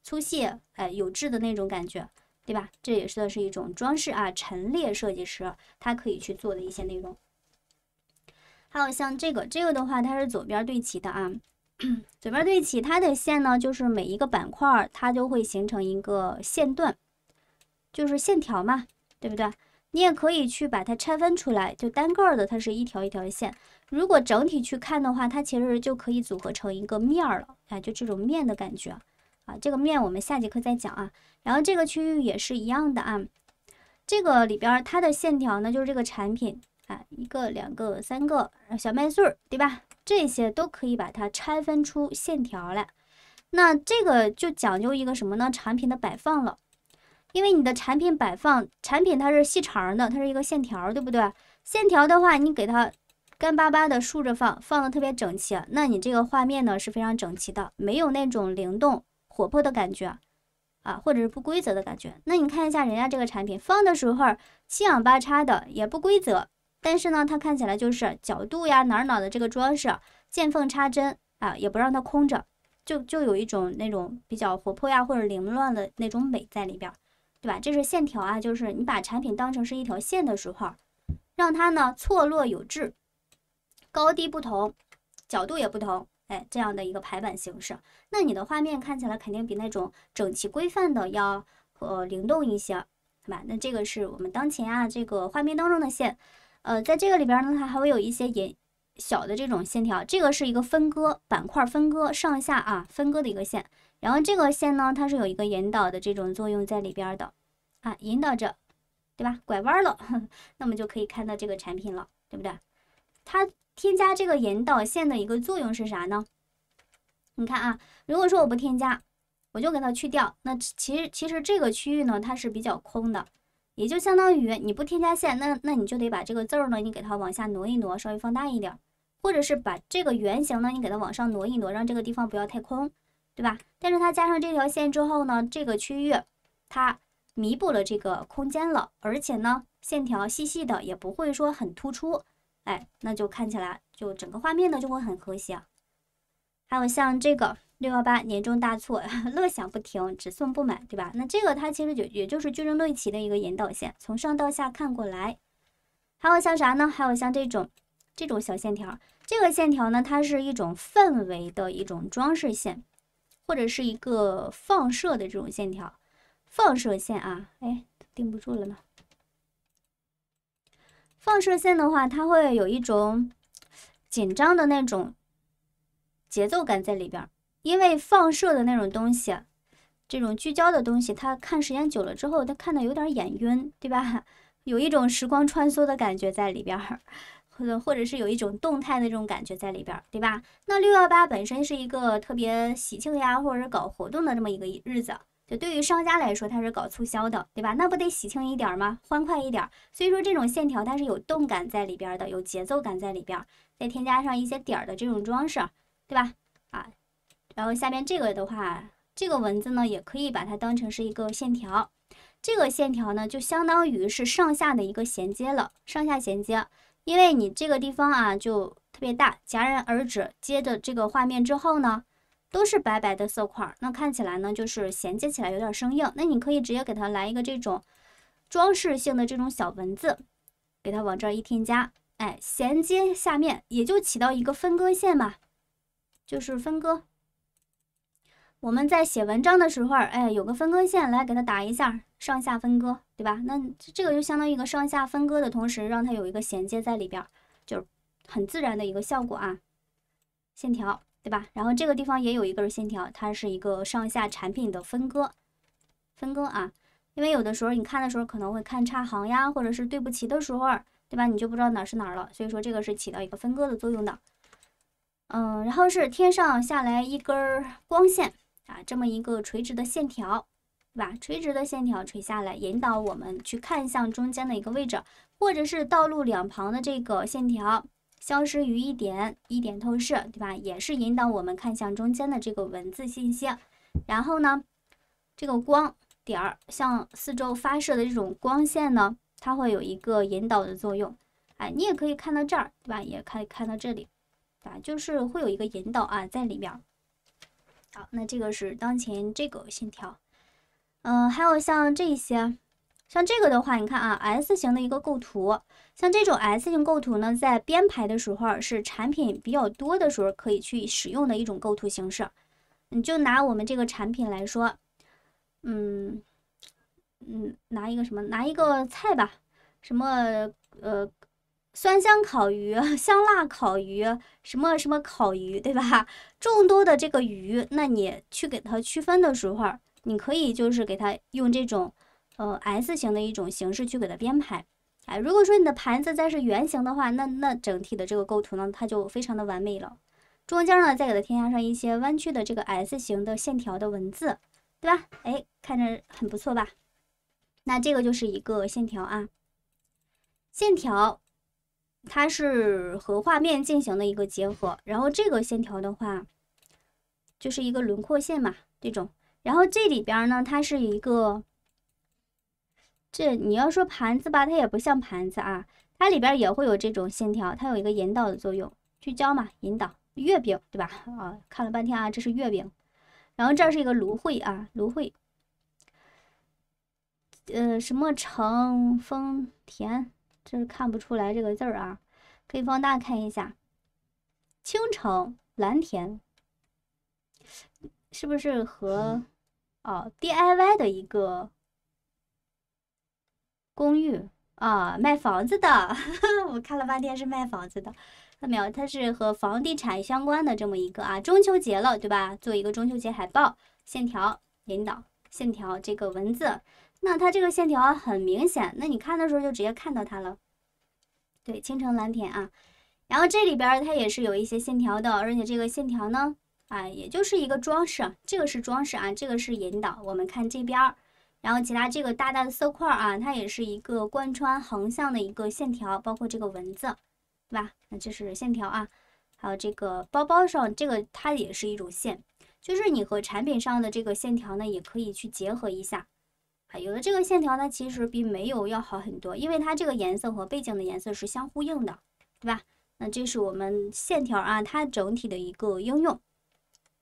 粗细，哎，有质的那种感觉，对吧？这也算是一种装饰啊。陈列设计师他可以去做的一些内容。还有像这个，这个的话，它是左边对齐的啊，左边对齐，它的线呢，就是每一个板块它都会形成一个线段，就是线条嘛，对不对？你也可以去把它拆分出来，就单个的，它是一条一条线。如果整体去看的话，它其实就可以组合成一个面儿了，啊，就这种面的感觉，啊，这个面我们下节课再讲啊。然后这个区域也是一样的啊，这个里边它的线条呢，就是这个产品，啊，一个、两个、三个小麦穗儿，对吧？这些都可以把它拆分出线条来。那这个就讲究一个什么呢？产品的摆放了，因为你的产品摆放，产品它是细长的，它是一个线条，对不对？线条的话，你给它。干巴巴的竖着放，放的特别整齐，那你这个画面呢是非常整齐的，没有那种灵动活泼的感觉，啊，或者是不规则的感觉。那你看一下人家这个产品放的时候七仰八叉的，也不规则，但是呢，它看起来就是角度呀哪儿哪儿的这个装饰见缝插针啊，也不让它空着，就就有一种那种比较活泼呀或者凌乱的那种美在里边，对吧？这是线条啊，就是你把产品当成是一条线的时候，让它呢错落有致。高低不同，角度也不同，哎，这样的一个排版形式，那你的画面看起来肯定比那种整齐规范的要呃灵动一些，对吧？那这个是我们当前啊这个画面当中的线，呃，在这个里边呢，它还会有一些引小的这种线条，这个是一个分割板块分割上下啊分割的一个线，然后这个线呢，它是有一个引导的这种作用在里边的，啊，引导着，对吧？拐弯了，<laughs> 那我们就可以看到这个产品了，对不对？它。添加这个引导线的一个作用是啥呢？你看啊，如果说我不添加，我就给它去掉，那其实其实这个区域呢，它是比较空的，也就相当于你不添加线，那那你就得把这个字儿呢，你给它往下挪一挪，稍微放大一点，或者是把这个圆形呢，你给它往上挪一挪，让这个地方不要太空，对吧？但是它加上这条线之后呢，这个区域它弥补了这个空间了，而且呢，线条细细的也不会说很突出。哎，那就看起来就整个画面呢就会很和谐。还有像这个六幺八年中大促，<laughs> 乐享不停，只送不买，对吧？那这个它其实就也就是居中对齐的一个引导线，从上到下看过来。还有像啥呢？还有像这种这种小线条，这个线条呢，它是一种氛围的一种装饰线，或者是一个放射的这种线条，放射线啊。哎，定不住了呢。放射线的话，它会有一种紧张的那种节奏感在里边儿，因为放射的那种东西，这种聚焦的东西，它看时间久了之后，它看的有点眼晕，对吧？<laughs> 有一种时光穿梭的感觉在里边儿，或者或者是有一种动态的这种感觉在里边儿，对吧？那六幺八本身是一个特别喜庆呀，或者搞活动的这么一个日子。就对于商家来说，他是搞促销的，对吧？那不得喜庆一点吗？欢快一点。所以说这种线条它是有动感在里边的，有节奏感在里边，再添加上一些点儿的这种装饰，对吧？啊，然后下面这个的话，这个文字呢也可以把它当成是一个线条，这个线条呢就相当于是上下的一个衔接了，上下衔接，因为你这个地方啊就特别大，戛然而止，接着这个画面之后呢。都是白白的色块儿，那看起来呢就是衔接起来有点生硬。那你可以直接给它来一个这种装饰性的这种小文字，给它往这儿一添加，哎，衔接下面也就起到一个分割线嘛，就是分割。我们在写文章的时候，哎，有个分割线来给它打一下，上下分割，对吧？那这个就相当于一个上下分割的同时，让它有一个衔接在里边，就是很自然的一个效果啊，线条。对吧？然后这个地方也有一根线条，它是一个上下产品的分割，分割啊。因为有的时候你看的时候可能会看差行呀，或者是对不齐的时候，对吧？你就不知道哪是哪了。所以说这个是起到一个分割的作用的。嗯，然后是天上下来一根光线啊，这么一个垂直的线条，对吧？垂直的线条垂下来，引导我们去看向中间的一个位置，或者是道路两旁的这个线条。消失于一点，一点透视，对吧？也是引导我们看向中间的这个文字信息。然后呢，这个光点儿向四周发射的这种光线呢，它会有一个引导的作用。哎，你也可以看到这儿，对吧？也可以看到这里，啊，就是会有一个引导啊在里面。好，那这个是当前这个线条。嗯，还有像这些，像这个的话，你看啊，S 型的一个构图。像这种 S 型构图呢，在编排的时候是产品比较多的时候可以去使用的一种构图形式。你就拿我们这个产品来说，嗯嗯，拿一个什么，拿一个菜吧，什么呃，酸香烤鱼、<laughs> 香辣烤鱼、什么什么烤鱼，对吧？众多的这个鱼，那你去给它区分的时候，你可以就是给它用这种呃 S 型的一种形式去给它编排。哎，如果说你的盘子再是圆形的话，那那整体的这个构图呢，它就非常的完美了。中间呢，再给它添加上一些弯曲的这个 S 型的线条的文字，对吧？哎，看着很不错吧？那这个就是一个线条啊，线条，它是和画面进行的一个结合。然后这个线条的话，就是一个轮廓线嘛，这种。然后这里边呢，它是一个。这你要说盘子吧，它也不像盘子啊，它里边也会有这种线条，它有一个引导的作用，聚焦嘛，引导月饼对吧？<laughs> 啊，看了半天啊，这是月饼，然后这是一个芦荟啊，芦荟，呃，什么城丰田，这看不出来这个字儿啊，可以放大看一下，青城蓝田，是不是和啊 DIY 的一个？公寓啊，卖房子的。<laughs> 我看了半天是卖房子的，看到没有？它是和房地产相关的这么一个啊。中秋节了，对吧？做一个中秋节海报，线条引导，线条这个文字，那它这个线条很明显。那你看的时候就直接看到它了。对，青城蓝田啊。然后这里边它也是有一些线条的，而且这个线条呢，啊，也就是一个装饰，这个是装饰啊，这个是引导。我们看这边儿。然后其他这个大大的色块啊，它也是一个贯穿横向的一个线条，包括这个文字，对吧？那这是线条啊，还有这个包包上这个它也是一种线，就是你和产品上的这个线条呢，也可以去结合一下啊。有了这个线条呢，其实比没有要好很多，因为它这个颜色和背景的颜色是相呼应的，对吧？那这是我们线条啊，它整体的一个应用。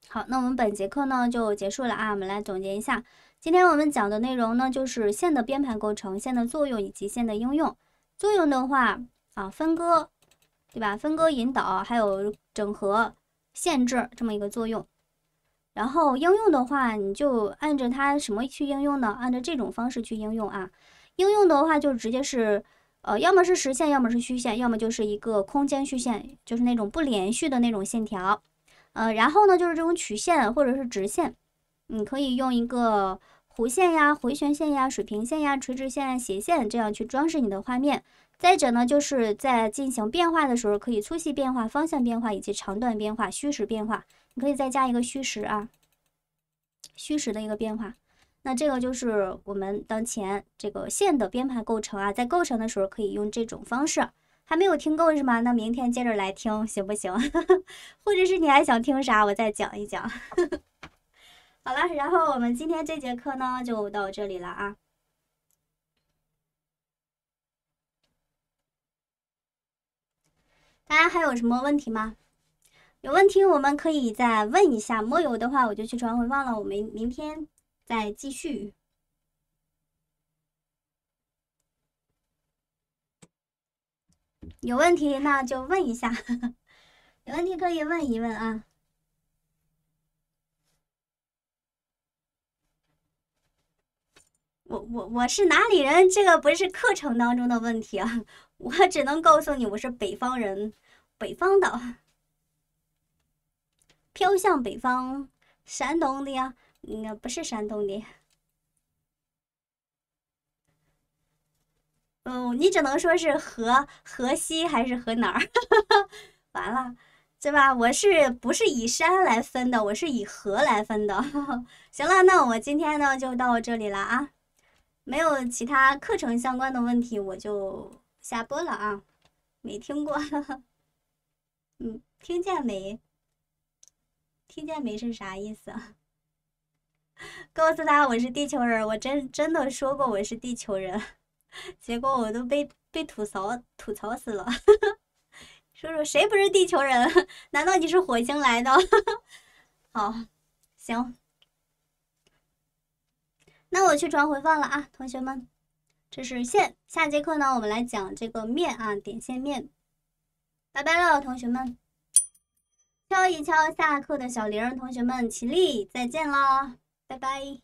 好，那我们本节课呢就结束了啊，我们来总结一下。今天我们讲的内容呢，就是线的编排构成、线的作用以及线的应用。作用的话啊，分割，对吧？分割、引导，还有整合、限制这么一个作用。然后应用的话，你就按着它什么去应用呢？按照这种方式去应用啊。应用的话，就直接是呃，要么是实线，要么是虚线，要么就是一个空间虚线，就是那种不连续的那种线条。呃，然后呢，就是这种曲线或者是直线，你可以用一个。弧线呀、回旋线呀、水平线呀、垂直线、斜线，这样去装饰你的画面。再者呢，就是在进行变化的时候，可以粗细变化、方向变化以及长短变化、虚实变化。你可以再加一个虚实啊，虚实的一个变化。那这个就是我们当前这个线的编排构成啊，在构成的时候可以用这种方式。还没有听够是吗？那明天接着来听行不行？<laughs> 或者是你还想听啥？我再讲一讲。<laughs> 好了，然后我们今天这节课呢就到这里了啊。大家还有什么问题吗？有问题我们可以再问一下。没有的话，我就去传回放了。我们明天再继续。有问题那就问一下，<laughs> 有问题可以问一问啊。我我我是哪里人？这个不是课程当中的问题啊！<laughs> 我只能告诉你，我是北方人，北方的，飘向北方，山东的呀，嗯，不是山东的，嗯，你只能说是河河西还是河南，<laughs> 完了，对吧？我是不是以山来分的？我是以河来分的。<laughs> 行了，那我今天呢就到这里了啊。没有其他课程相关的问题，我就下播了啊！没听过，嗯，听见没？听见没是啥意思？<laughs> 告诉他我是地球人，我真真的说过我是地球人，<laughs> 结果我都被被吐槽吐槽死了。<laughs> 说说谁不是地球人？难道你是火星来的？好，行。那我去传回放了啊，同学们，这是线。下节课呢，我们来讲这个面啊，点线面。拜拜了，同学们，敲一敲下课的小铃，同学们起立，再见了，拜拜。